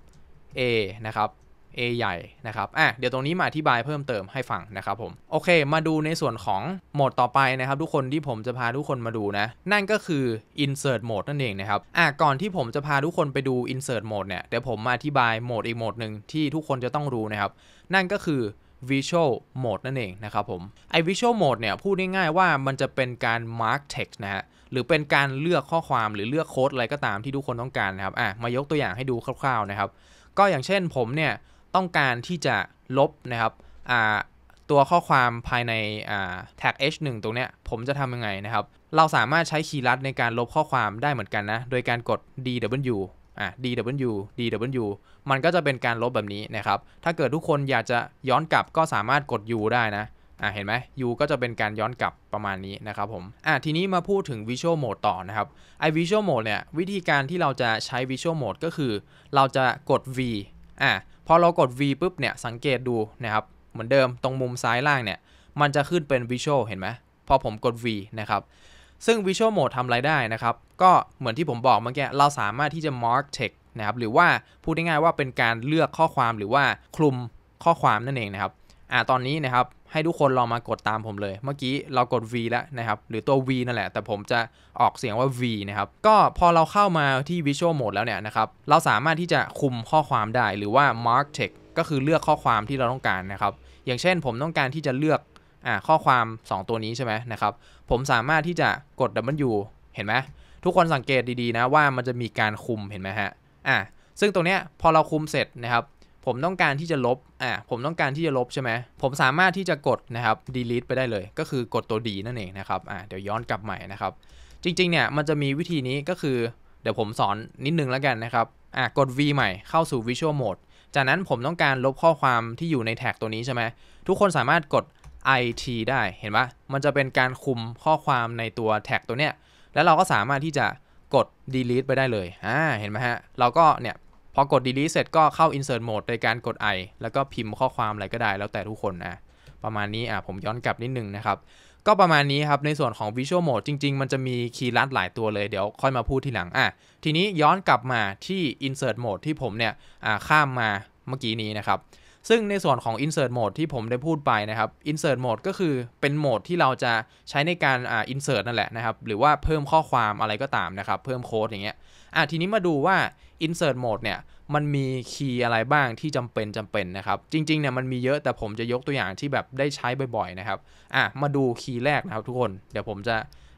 a นะครับ A ใหญ่ นะครับอ่ะเดี๋ยวตรงนี้มาอธิบายเพิ่มเติมให้ฟัง นะครับผม โอเค มาดูในส่วนของโหมดต่อไปนะครับทุกคนที่ผมจะพาทุกคนมาดูนะ นั่นก็คือ insert mode นั่นเองนะครับอ่ะก่อนที่ผมจะพาทุกคนไปดู insert mode เนี่ย เดี๋ยวผมมาอธิบายโหมดอีกโหมดหนึ่งที่ทุกคนจะต้องรู้นะครับ นั่นก็คือ Visual Mode นั่นเองนะครับผม ไอ้ Visual Mode เนี่ยพูดง่ายๆว่ามันจะเป็นการ mark text นะฮะ หรือเป็นการเลือกข้อความหรือเลือกโค้ดอะไรก็ตามที่ทุกคนต้องการนะครับอ่ะมายกตัวอย่างให้ดูคร่าวๆนะครับก็อย่างเช่นผมเนี่ยต้องการที่จะลบนะครับตัวข้อความภายในแท็ก h1 ตรงเนี้ยผมจะทำยังไงนะครับ เราสามารถใช้คีย์ลัดในการลบข้อความได้เหมือนกันนะ โดยการกด dw dw dw มันก็จะเป็นการลบแบบนี้นะครับ ถ้าเกิดทุกคนอยากจะย้อนกลับ ก็สามารถกด u ได้นะอ่ะเห็นไหม u ก็จะเป็นการย้อนกลับประมาณนี้นะครับผมอ่ะทีนี้มาพูดถึง visual mode ต่อนะครับไอ้ visual mode เนี่ยวิธีการที่เราจะใช้ visual mode ก็คือ เราจะกด v อ่ะพอเรากด V ปุ๊บเนี่ยสังเกตดูนะครับเหมือนเดิมตรงมุมซ้ายล่างเนี่ย มันจะขึ้นเป็น Visual เห็นไหมพอผมกด V นะครับ ซึ่ง Visual Mode ทำอะไรได้นะครับก็เหมือนที่ผมบอกเมื่อกี้เราสามารถที่จะ mark text นะครับหรือว่าพูดง่ายๆว่าเป็นการเลือกข้อความหรือว่าคลุมข้อความนั่นเองนะครับอ่าตอนนี้นะครับให้ทุกคนลองมากดตามผมเลย เมื่อกี้เรากด V แล้วนะครับ หรือตัว V นั่นแหละ แต่ผมจะออกเสียงว่า V นะครับ ก็พอเราเข้ามาที่ Visual Mode แล้วเนี่ยนะครับ เราสามารถที่จะคุมข้อความได้ หรือว่า Mark Text ก็คือเลือกข้อความที่เราต้องการนะครับ อย่างเช่นผมต้องการที่จะเลือกอ่าข้อความ 2 ตัวนี้ใช่ไหมนะครับ ผมสามารถที่จะกด W เห็นไหมทุกคนสังเกตดีๆนะว่ามันจะมีการคุมเห็นไหมฮะ อ่าซึ่งตรงเนี้ยพอเราคุมเสร็จนะครับผมต้องการที่จะลบ อ่ะผมต้องการที่จะลบใช่ไหมผมสามารถที่จะกดนะครับ delete ไปได้เลย ก็คือกดตัว D นั่นเองนะครับ อ่ะเดี๋ยวย้อนกลับใหม่นะครับ จริง ๆ เนี่ย มันจะมีวิธีนี้ก็คือ เดี๋ยวผมสอนนิดนึงแล้วกันนะครับ อ่ะกด V ใหม่เข้าสู่ Visual Mode จากนั้นผมต้องการลบข้อความที่อยู่ในแท็กตัวนี้ใช่ไหมทุกคนสามารถกด IT ได้ เห็นปะมันจะเป็นการคุมข้อความในตัวแท็กตัวเนี้ย แล้วเราก็สามารถที่จะกด delete ไปได้เลย อ่า เห็นไหมฮะ เราก็เนี่ยพอกด delete เสร็จก็เข้า insert mode ในการกด i แล้วก็พิมพ์ข้อความอะไรก็ได้แล้วแต่ทุกคนนะประมาณนี้อ่ะผมย้อนกลับนิดนึงนะครับ ก็ประมาณนี้ครับในส่วนของ visual mode จริง ๆ มันจะมีคีย์ลัดหลายตัวเลยเดี๋ยวค่อยมาพูดทีหลังอ่ะทีนี้ย้อนกลับมาที่ insert mode ที่ผมเนี่ยอ่าข้ามมาเมื่อกี้นี้นะครับ ซึ่งในส่วนของ insert mode ที่ผมได้พูดไปนะครับ insert mode ก็คือเป็นโหมดที่เราจะใช้ในการอ insert นั่นแหละนะครับหรือว่าเพิ่มข้อความอะไรก็ตามนะครับเพิ่มโค้ดอย่างเงี้ยอ่ะทีนี้มาดูว่า insert mode เนี่ยมันมีคีย์อะไรบ้างที่จำเป็นจำเป็นนะครับ จริงๆ เนี่ยมันมีเยอะแต่ผมจะยกตัวอย่างที่แบบได้ใช้บ่อย ๆนะครับอ่ะมาดูคีย์แรกนะครับ ทุกคนเดี๋ยวผมจะ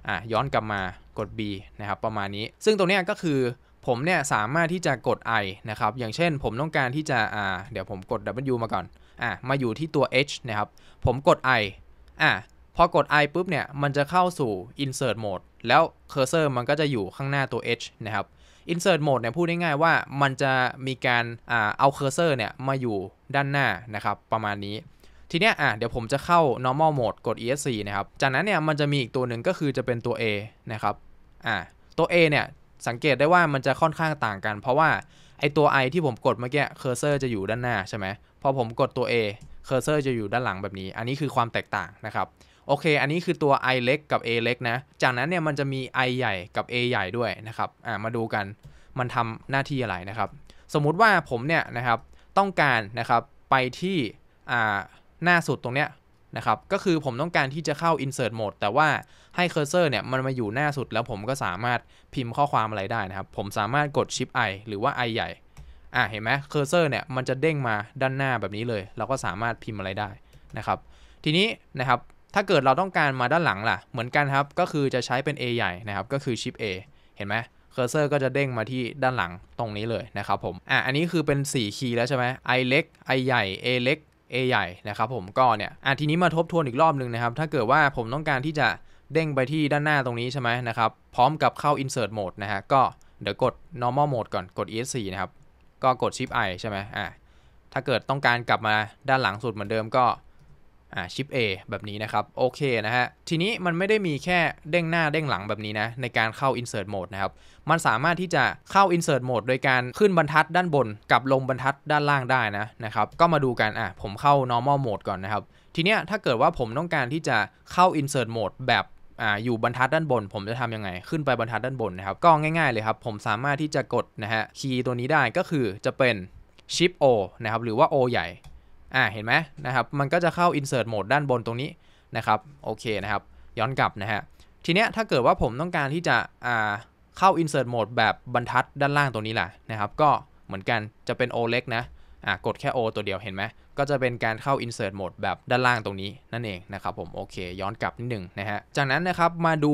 อ่ะย้อนกลับมากด B นะครับประมาณนี้ ซึ่งตรงนี้ก็คือผมเนี่ยสามารถที่จะกด i นะครับอย่างเช่นผมต้องการที่จะอ่าเดี๋ยวผมกด w มาก่อนอ่ะมาอยู่ที่ตัว h นะครับ ผมกด i อ่ะพอกด i ปุ๊บเนี่ยมันจะเข้าสู่ insert mode แล้วเคอร์เซอร์มันก็จะอยู่ข้างหน้าตัว h นะครับ insert mode เนี่ยพูดง่ายๆว่ามันจะมีการเอาเคอร์เซอร์เนี่ยมาอยู่ด้านหน้านะครับประมาณนี้ ทีเนี้ยอ่ะเดี๋ยวผมจะเข้า normal mode กด esc นะครับจากนั้นเนี่ยมันจะมีอีกตัวหนึ่งก็คือจะเป็นตัว a นะครับอ่ะตัว a เนี่ยสังเกตได้ว่ามันจะค่อนข้างต่างกัน เพราะว่าไอตัว i ที่ผมกดเมื่อกี้เคอร์เซอร์จะอยู่ด้านหน้าใช่ไหมพอผมกดตัว a เคอร์เซอร์จะอยู่ด้านหลังแบบนี้ อันนี้คือความแตกต่างนะครับโอเค อันนี้คือตัว i เล็กกับ a เล็กนะ จากนั้นเนี่ย มันจะมี i ใหญ่กับ a ใหญ่ด้วยนะครับ อ่ามาดูกัน มันทำหน้าที่อะไรนะครับ สมมุติว่าผมเนี่ยนะครับ ต้องการนะครับ ไปที่ อ่า หน้าสุดตรงเนี้ยนะครับ ก็คือผมต้องการที่จะเข้า insert mode แต่ว่าให้เคอร์เซอร์เนี่ย มันมาอยู่หน้าสุด แล้วผมก็สามารถพิมพ์ข้อความอะไรได้นะครับ ผมสามารถกด shift i หรือว่า i ใหญ่ อ่าเห็นไหมเคอร์เซอร์เนี่ย มันจะเด้งมาด้านหน้าแบบนี้เลย เราก็สามารถพิมพ์อะไรได้นะครับ ทีนี้นะครับถ้าเกิดเราต้องการมาด้านหลังล่ะ เหมือนกันครับ ก็คือจะใช้เป็น A ใหญ่ นะครับ ก็คือชิป A เห็นไหมเคอร์เซอร์ก็จะเด้งมาที่ด้านหลังตรงนี้เลยนะครับผม อ่ะ อันนี้คือเป็น4คีย์แล้วใช่ไหม I เล็ก I ใหญ่ A เล็ก A ใหญ่ นะครับผม ก็เนี่ย อ่ะ ทีนี้มาทบทวนอีกรอบหนึ่งนะครับ ถ้าเกิดว่าผมต้องการที่จะเด้งไปที่ด้านหน้าตรงนี้ใช่ไหมนะครับ พร้อมกับเข้า insert mode นะฮะ ก็เดี๋ยวกด normal mode ก่อน กด esc นะครับ ก็กด shift i ใช่ไหมอ่ะ ถ้าเกิดต้องการกลับมาด้านหลังสุดเหมือนเดิมก็อ่าชิป A แบบนี้นะครับโอเคนะฮะทีนี้มันไม่ได้มีแค่เด้งหน้าเด้งหลังแบบนี้นะในการเข้า insert mode นะครับ มันสามารถที่จะเข้า insert mode โดยการขึ้นบรรทัดด้านบนกับลงบรรทัดด้านล่างได้นะนะครับ ก็มาดูกันอ่ะผมเข้า normal mode ก่อนนะครับ ทีเนี้ยถ้าเกิดว่าผมต้องการที่จะเข้า insert mode แบบอ่าอยู่บรรทัดด้านบน ผมจะทํำยังไง ขึ้นไปบรรทัดด้านบนนะครับก็ง่ายๆเลยครับผมสามารถที่จะกดนะฮะคีย์ตัวนี้ได้ก็คือจะเป็น Shift O นะครับหรือว่า O ใหญ่อ่าเห็นไหมนะครับมันก็จะเข้า insert mode ด้านบนตรงนี้นะครับโอเคนะครับ ย้อนกลับนะฮะทีเนี้ยถ้าเกิดว่าผมต้องการที่จะอ่าเข้า insert mode แบบบรรทัดด้านล่างตรงนี้แหละนะครับก็เหมือนกันจะเป็น O เล็กนะอ่ากดแค่ O ตัวเดียวเห็นไหมก็จะเป็นการเข้า insert mode แบบด้านล่างตรงนี้ นั่นเองนะครับผมโอเคย้อนกลับนิดหนึ่งนะฮะจากนั้นนะครับมาดู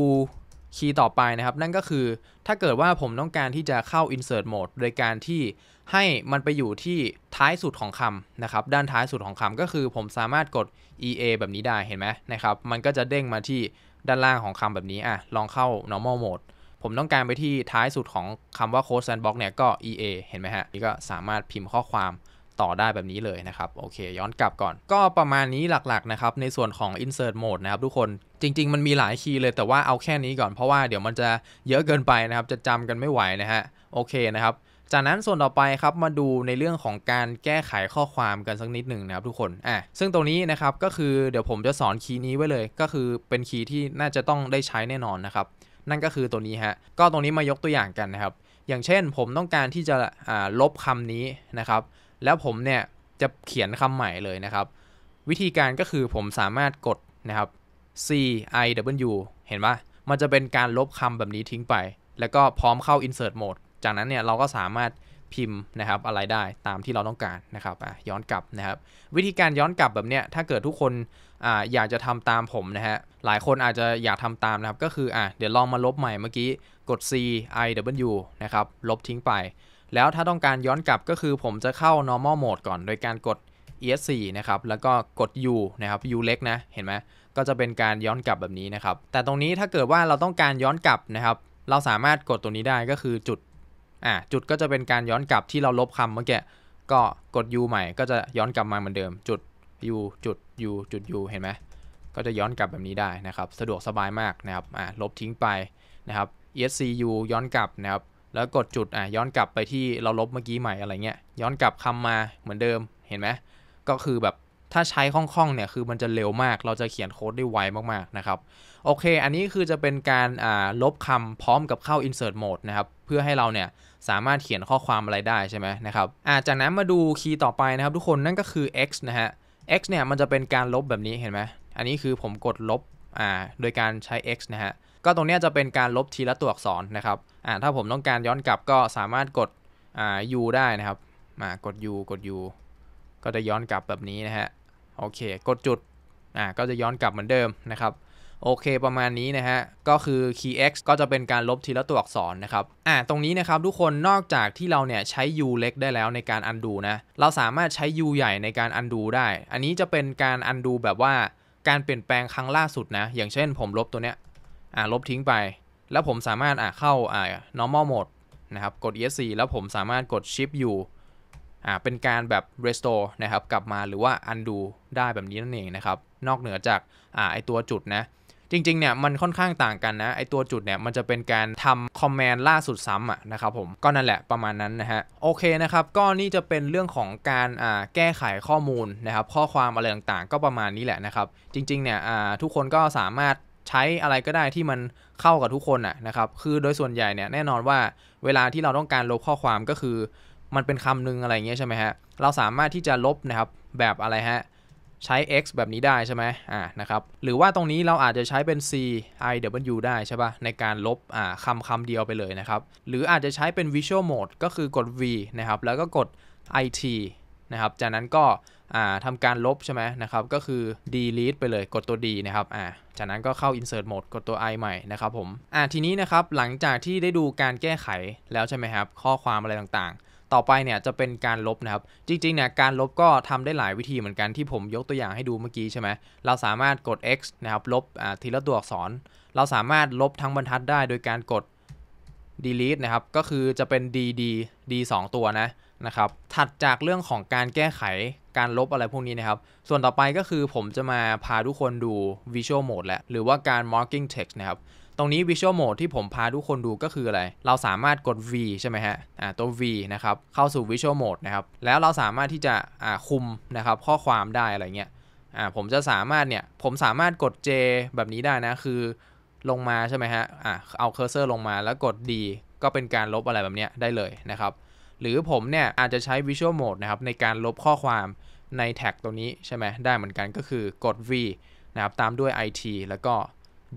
คีย์ต่อไปนะครับ นั่นก็คือถ้าเกิดว่าผมต้องการที่จะเข้า insert mode โดยการที่ให้มันไปอยู่ที่ท้ายสุดของคำนะครับ ด้านท้ายสุดของคำก็คือ ผมสามารถกด ea แบบนี้ได้เห็นไหมนะครับมันก็จะเด้งมาที่ด้านล่างของคำแบบนี้อ่ะลองเข้า normal mode ผมต้องการไปที่ท้ายสุดของคำว่า code sandbox เนี่ยก็ ea เห็นไหมฮะนี่ก็สามารถพิมพ์ข้อความต่อได้แบบนี้เลยนะครับ โอเค ย้อนกลับก่อน ก็ประมาณนี้หลักๆนะครับในส่วนของ insert mode นะครับทุกคนจริง ๆ มันมีหลายคีย์เลยแต่ว่าเอาแค่นี้ก่อนเพราะว่าเดี๋ยวมันจะเยอะเกินไปนะครับ จะจำกันไม่ไหวนะฮะโอเคนะครับจากนั้นส่วนต่อไปครับมาดูในเรื่องของการแก้ไขข้อความกันสักนิดหนึ่งนะครับทุกคนอ่ะซึ่งตรงนี้นะครับก็คือเดี๋ยวผมจะสอนคีย์นี้ไว้เลย ก็คือเป็นคีย์ที่น่าจะต้องได้ใช้แน่นอนนะครับ นั่นก็คือตัวนี้ฮะก็ตรงนี้มายกตัวอย่างกันนะครับ อย่างเช่นผมต้องการที่จะลบคำนี้นะครับ แล้วผมเนี่ยจะเขียนคำใหม่เลยนะครับวิธีการก็คือผมสามารถกดนะครับ C I W เห็นปะมันจะเป็นการลบคำแบบนี้ทิ้งไป แล้วก็พร้อมเข้า insert mode ากนั้นเนี่ยเราก็สามารถพิมพ์นะครับอะไรได้ตามที่เราต้องการนะครับย้อนกลับนะครับ วิธีการย้อนกลับแบบเนี้ยถ้าเกิดทุกคนออยากจะทำตามผมนะฮะหลายคนอาจจะอยากทำตามนะครับ ก็คืออ่ะเดี๋ยวลองมาลบใหม่เมื่อกี้ กด c i w นะครับลบทิ้งไป แล้วถ้าต้องการย้อนกลับก็คือผมจะเข้า normal mode ก่อน โดยการกด esc นะครับแล้วก็กด u นะครับ u เล็กนะเห็นไหมก็จะเป็นการย้อนกลับแบบนี้นะครับแต่ตรงนี้ถ้าเกิดว่าเราต้องการย้อนกลับนะครับเราสามารถกดตัวนี้ได้ก็คือจุดอ่ะจุดก็จะเป็นการย้อนกลับที่เราลบคำเมื่อกี้ ก็กด u ใหม่ก็จะย้อนกลับมาเหมือนเดิม จุด u จุด u จุด u เห็นไหมก็จะย้อนกลับแบบนี้ได้นะครับ สะดวกสบายมากนะครับอ่ะลบทิ้งไปนะครับ escu ย้อนกลับนะครับแล้วกดจุดอ่ะย้อนกลับไปที่เราลบเมื่อกี้ใหม่อะไรเงี้ยย้อนกลับคำมาเหมือนเดิมเห็นไหมก็คือแบบถ้าใช้คล่องๆเนี่ยคือมันจะเร็วมาก เราจะเขียนโค้ดได้ไวมากๆนะครับโอเคอันนี้คือจะเป็นการลบคำพร้อมกับเข้า insert mode นะครับเพื่อให้เราเนี่ยสามารถเขียนข้อความอะไรได้ใช่ไหมนะครับอ่าจากนั้นมาดูคีย์ต่อไปนะครับ ทุกคนนั่นก็คือ x นะฮะ x เนี่ยมันจะเป็นการลบแบบนี้เห็นไหมอันนี้คือผมกดลบอ่าโดยการใช้ x นะฮะ ก็ตรงนี้จะเป็นการลบทีละตัวอักษรนะครับอ่าถ้าผมต้องการย้อนกลับ ก็สามารถกดอ่า u ได้นะครับ มากด u กด u ก็จะย้อนกลับแบบนี้นะฮะ โอเค กดจุดอ่าก็จะย้อนกลับเหมือนเดิมนะครับโอเคประมาณนี้นะฮะ ก็คือ key x ก็จะเป็นการลบทีละตัวอักษรนะครับ อ่า ตรงนี้นะครับทุกคน นอกจากที่เราเนี่ยใช้ u เล็กได้แล้วในการ undo นะ เราสามารถใช้ u ใหญ่ในการ undo ได้ อันนี้จะเป็นการ undo แบบว่าการเปลี่ยนแปลงครั้งล่าสุดนะ อย่างเช่นผมลบตัวเนี้ย อ่า ลบทิ้งไป แล้วผมสามารถ อ่าเข้า อ่า normal mode นะครับ กด esc แล้วผมสามารถกด shift u อ่า เป็นการแบบ restore นะครับ กลับมาหรือว่า undo ได้แบบนี้นั่นเองนะครับ นอกเหนือจาก อ่า ไอตัวจุดนะจริง ๆ เนี่ย มันค่อนข้างต่างกันนะ ไอตัวจุดเนี่ย มันจะเป็นการทำคอมเมนต์ล่าสุดซ้ำอ่ะนะครับผม ก็นั่นแหละประมาณนั้นนะฮะ โอเคนะครับ ก็นี่จะเป็นเรื่องของการอ่าแก้ไขข้อมูลนะครับ ข้อความอะไรต่างๆ ก็ประมาณนี้แหละนะครับ จริงๆ เนี่ยอ่าทุกคนก็สามารถใช้อะไรก็ได้ที่มันเข้ากับทุกคนอ่ะนะครับ คือโดยส่วนใหญ่เนี่ย แน่นอนว่าเวลาที่เราต้องการลบข้อความก็คือ มันเป็นคำหนึ่งอะไรเงี้ยใช่ไหมฮะ เราสามารถที่จะลบนะครับ แบบอะไรฮะใช้ x แบบนี้ได้ใช่ไหมอ่า นะครับ หรือว่าตรงนี้เราอาจจะใช้เป็น c i w ได้ใช่ปะ่ะ ในการลบ อ่าคำคำเดียวไปเลยนะครับ หรืออาจจะใช้เป็น visual mode ก็คือกด v นะครับ แล้วก็กด i t นะครับ จากนั้นก็ อ่าทำการลบใช่ไหมนะครับ ก็คือ delete ไปเลยกดตัว d นะครับ อ่า จากนั้นก็เข้า insert mode กดตัว i ใหม่นะครับผม อ่าทีนี้นะครับ หลังจากที่ได้ดูการแก้ไขแล้วใช่ไหมครับ ข้อความอะไรต่างต่อไปเนี่ยจะเป็นการลบนะครับ จริงๆเนี่ยการลบก็ทำได้หลายวิธีเหมือนกันที่ผมยกตัวอย่างให้ดูเมื่อกี้ใช่ไหมเราสามารถกด x นะครับลบทีละตัวอักษร เราสามารถลบทั้งบรรทัดได้โดยการกด delete นะครับ ก็คือจะเป็น dd d 2ตัวนะนะครับ ถัดจากเรื่องของการแก้ไขการลบอะไรพวกนี้นะครับ ส่วนต่อไปก็คือผมจะมาพาทุกคนดู visual mode แหละหรือว่าการ marking text นะครับตรงนี้ Visual Mode ที่ผมพาทุกคนดูก็คืออะไร เราสามารถกด V ใช่ไหมฮะ อ่าตัว V นะครับ เข้าสู่ Visual Mode นะครับ แล้วเราสามารถที่จะ อ่าคุมนะครับข้อความได้อะไรเงี้ย อ่าผมจะสามารถเนี่ย ผมสามารถกด J แบบนี้ได้นะ คือลงมาใช่ไหมฮะ อ่าเอาเคอร์เซอร์ลงมาแล้วกด D ก็เป็นการลบอะไรแบบเนี้ยได้เลยนะครับ หรือผมเนี่ยอาจจะใช้ Visual Mode นะครับในการลบข้อความในแท็กตัวนี้ใช่ไหมได้เหมือนกันก็คือกด V นะครับตามด้วย IT แล้วก็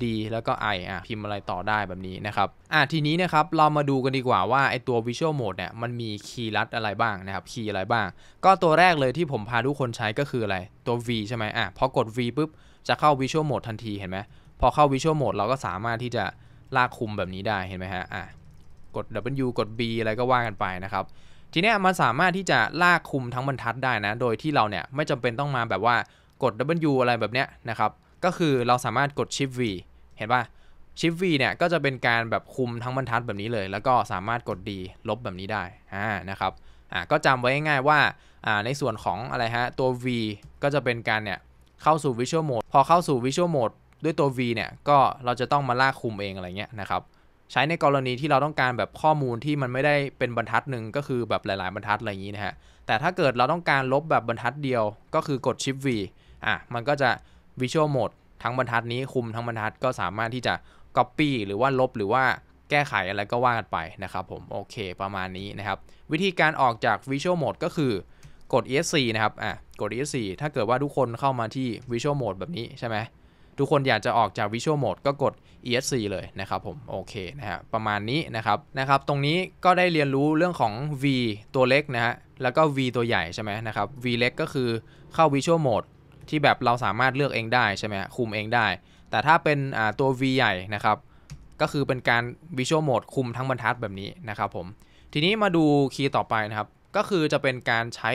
D แล้วก็ I อ่ะพิมพ์อะไรต่อได้แบบนี้นะครับ อ่ะ ทีนี้นะครับเรามาดูกันดีกว่าว่าไอตัว Visual Mode เนี่ยมันมีคีย์ลัดอะไรบ้างนะครับคีย์อะไรบ้างก็ตัวแรกเลยที่ผมพา ทุกคนใช้ก็คืออะไรตัว V ใช่ไหมอ่ะพอ กด V ปุ๊บจะเข้า Visual Mode ทันทีเห็นไหมพอเข้า Visual Mode เราก็สามารถที่จะลากคุมแบบนี้ได้เห็นไหมฮะอ่ะ กด W กด B อะไรก็ว่ากันไปนะครับ ทีนี้มันสามารถที่จะลากคุมทั้งบรรทัดได้นะ โดยที่เราเนี่ยไม่จำเป็นต้องมาแบบว่ากด W อะไรแบบเนี้ยนะครับก็คือเราสามารถกด Shift V เห็นป่ะ Shift V เนี่ยก็จะเป็นการแบบคุมทั้งบรรทัดแบบนี้เลย แล้วก็สามารถกด D ลบแบบนี้ได้ อ่านะครับอ่าก็จำไว้ง่ายว่า อ่าในส่วนของอะไรฮะ ตัว V ก็จะเป็นการเนี่ย เข้าสู่ Visual Mode พอเข้าสู่ Visual Mode ด้วยตัว V เนี่ย ก็เราจะต้องมาลากคุมเองอะไรเงี้ยนะครับ ใช้ในกรณีที่เราต้องการแบบข้อมูลที่มันไม่ได้เป็นบรรทัดหนึ่งก็คือแบบหลาย ๆบรรทัดอะไรอย่างนี้นะฮะ แต่ถ้าเกิดเราต้องการลบแบบบรรทัดเดียว ก็คือกด Shift V อ่ะ มันก็จะ Visual Mode ทั้งบรรทัดนี้คุมทั้งบรรทัด ก็สามารถที่จะ Copy หรือว่าลบหรือว่าแก้ไขอะไรก็ว่ากันไปนะครับผมโอเคประมาณนี้นะครับวิธีการออกจาก Visual Mode ก็คือกด ESC นะครับอ่ะกด ESC ถ้าเกิดว่าทุกคนเข้ามาที่ Visual Mode แบบนี้ใช่ไหมทุกคนอยากจะออกจาก Visual Mode ก็กด ESC เลยนะครับผมโอเคนะฮะประมาณนี้นะครับนะครับตรงนี้ก็ได้เรียนรู้เรื่องของ V ตัวเล็กนะฮะแล้วก็ V ตัวใหญ่ใช่ไหมนะครับ V เล็กก็คือเข้า Visual Mode ที่แบบ เราสามารถเลือกเองได้ ใช่ไหมคุมเองได้ แต่ถ้าเป็นตัว V ใหญ่นะครับ ก็คือเป็นการ Visual Mode คุมทั้งบรรทัดแบบนี้นะครับผม ทีนี้มาดูคีย์ต่อไปนะครับ ก็คือจะเป็นการใช้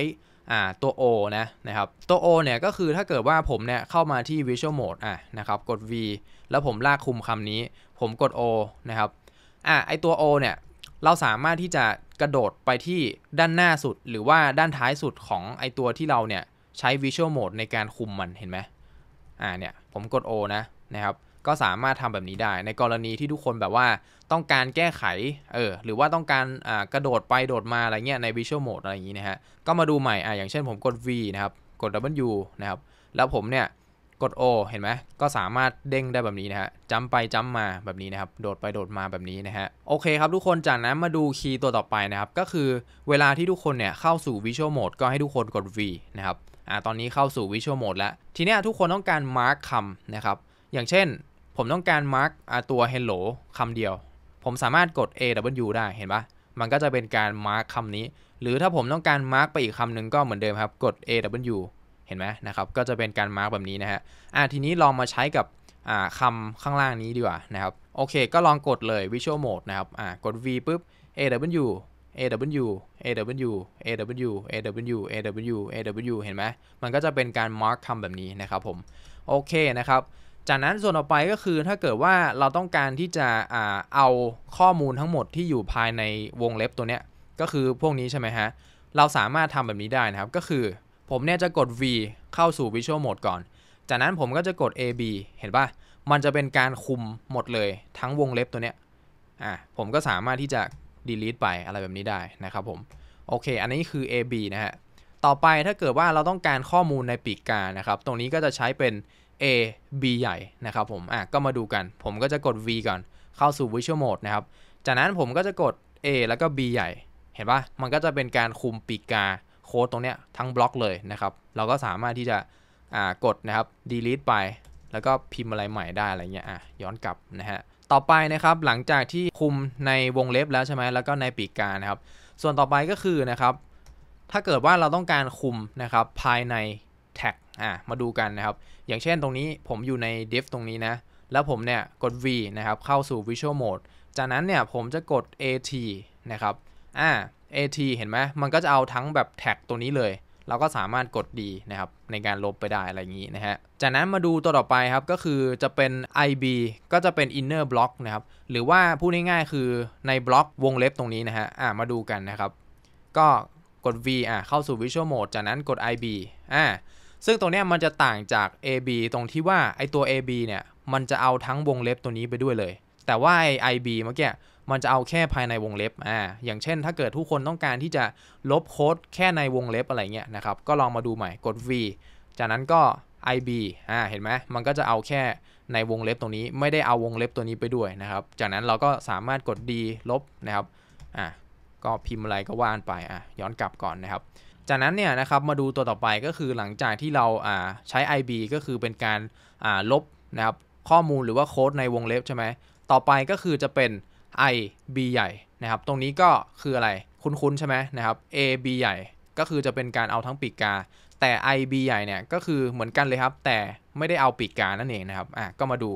ตัว O นะ นะครับตัว O เนี่ยก็คือถ้าเกิดว่าผม เนี่ยเข้ามาที่ Visual Mode อ่ะนะครับกด V แล้วผมลากคุมคำนี้ ผมกด O นะครับอ่ะไอตัว O เนี่ยเราสามารถที่จะกระโดดไปที่ด้านหน้าสุดหรือว่าด้านท้ายสุดของไอตัวที่เราเนี่ยใช้ Visual Mode ในการคุมมันเห็นไหมอ่าเนี่ยผมกด O นะนะครับ ก็สามารถทำแบบนี้ได้ในกรณีที่ทุกคนแบบว่าต้องการแก้ไขเออหรือว่าต้องการอ่ากระโดดไปโดดมาอะไรเงี้ยใน Visual Mode อะไรอย่างนี้นะฮะ ก็มาดูใหม่ อ่าอย่างเช่นผมกด V นะครับ กด W นะครับ แล้วผมเนี่ยกด O เห็นไหม ก็สามารถเด้งได้แบบนี้นะฮะจ้ำไปจ้ำมาแบบนี้นะครับ โดดไปโดดมาแบบนี้นะฮะ โอเคครับทุกคน จากนั้นมาดูคีย์ตัวต่อไปนะครับ ก็คือเวลาที่ทุกคนเนี่ยเข้าสู่ Visual Mode ก็ให้ทุกคนกด V นะครับอ่าตอนนี้เข้าสู่วิชวลโหมดแล้ว ทีนี้ทุกคนต้องการมาร์คคำนะครับอย่างเช่นผมต้องการมาร์คตัว hello คำเดียว ผมสามารถกด aw ได้เห็นปะมันก็จะเป็นการมาร์คคำนี้ หรือถ้าผมต้องการมาร์คไปอีกคำหนึ่งก็เหมือนเดิมครับกด aw เห็นไหมนะครับก็จะเป็นการมาร์คแบบนี้นะฮะอ่าทีนี้ลองมาใช้กับอ่คำข้างล่างนี้ดีกว่านะครับโอเค ก็ลองกดเลย Visual Mode นะครับอ่ากด V ปุ๊บ AW aw aw aw aw aw aw เห็นไหม มันก็จะเป็นการ mark คำแบบนี้นะครับผม โอเคนะครับ จากนั้นส่วนต่อไปก็คือถ้าเกิดว่าเราต้องการที่จะเอาข้อมูลทั้งหมดที่อยู่ภายในวงเล็บตัวเนี้ย ก็คือพวกนี้ใช่ไหมฮะ เราสามารถทำแบบนี้ได้นะครับ ก็คือผมเนี่ยจะกด V เข้าสู่ Visual Mode ก่อน จากนั้นผมก็จะกด AB เห็นปะมันจะเป็นการคุมหมดเลยทั้งวงเล็บตัวเนี้ยอ่ะผมก็สามารถที่จะ delete ไปอะไรแบบนี้ได้นะครับ ผมโอเค อันนี้คือ AB นะฮะ ต่อไปถ้าเกิดว่าเราต้องการข้อมูลในปีกกานะครับ ตรงนี้ก็จะใช้เป็น A B ใหญ่นะครับผม อ่ะก็มาดูกัน ผมก็จะกด V ก่อน เข้าสู่ Visual Mode นะครับ จากนั้นผมก็จะกด A แล้วก็ B ใหญ่ เห็นปะมันก็จะเป็นการคุมปีกกาโค้ดตรงเนี้ยทั้งบล็อกเลยนะครับ เราก็สามารถที่จะอ่ากดนะครับ delete ไป แล้วก็พิมพ์อะไรใหม่ได้อะไรเงี้ยอ่ะย้อนกลับนะฮะต่อไปนะครับหลังจากที่คุมในวงเล็บแล้วใช่ไหมแล้วก็ในปีกกานะครับ ส่วนต่อไปก็คือนะครับ ถ้าเกิดว่าเราต้องการคุมนะครับภายในแท็กอ่ะมาดูกันนะครับ อย่างเช่นตรงนี้ผมอยู่ใน d i ฟตรงนี้นะ แล้วผมเนี่ยกด v นะครับเข้าสู่ visual mode จากนั้นเนี่ยผมจะกด at นะครับอ่า at เห็นไหมมันก็จะเอาทั้งแบบแท็กตัวนี้เลยเราก็สามารถกดดีนะครับในการลบไปได้อะไรอย่างนี้นะฮะ จากนั้นมาดูตัวต่อไปครับก็คือจะเป็น IB ก็จะเป็น inner block นะครับ หรือว่าพูดง่ายๆคือในบล็อกวงเล็บตรงนี้นะฮะ อ่ามาดูกันนะครับก็กด V อ่ะเข้าสู่ Visual Mode จากนั้นกด IB อ่าซึ่งตรงนี้มันจะต่างจาก AB ตรงที่ว่าไอตัว AB เนี่ยมันจะเอาทั้งวงเล็บตัวนี้ไปด้วยเลย แต่ว่าไอ IB เมื่อกี้มันจะเอาแค่ภายในวงเล็บ อ่า อย่างเช่น ถ้าเกิดทุกคนต้องการที่จะลบโค้ดแค่ในวงเล็บอะไรเงี้ยนะครับ ก็ลองมาดูใหม่ กด v จากนั้นก็ ib อ่า เห็นไหม มันก็จะเอาแค่ในวงเล็บ ตรงนี้ ไม่ได้เอาวงเล็บตัวนี้ไปด้วยนะครับ จากนั้นเราก็สามารถกด d ลบนะครับ อ่าก็พิมพ์อะไรก็ว่านไป อ่าย้อนกลับก่อนนะครับ จากนั้นเนี่ยนะครับ มาดูตัวต่อไปก็คือหลังจากที่เรา อ่า ใช้ ib ก็คือเป็นการ อ่า ลบนะครับ ข้อมูลหรือว่าโค้ดในวงเล็บใช่ไหมต่อไปก็คือจะเป็น I B ใหญ่ นะครับ ตรงนี้ก็ คืออะไร คุ้นๆ ใช่ไหมนะครับ A B ใหญ่ ก็คือจะเป็นการเอาทั้งปีกกา แต่ I B ใหญ่เนี่ย ก็คือเหมือนกันเลยครับ แต่ไม่ได้เอาปีกกา นั่นเอง นะครับ อ่ะ ก็มาดู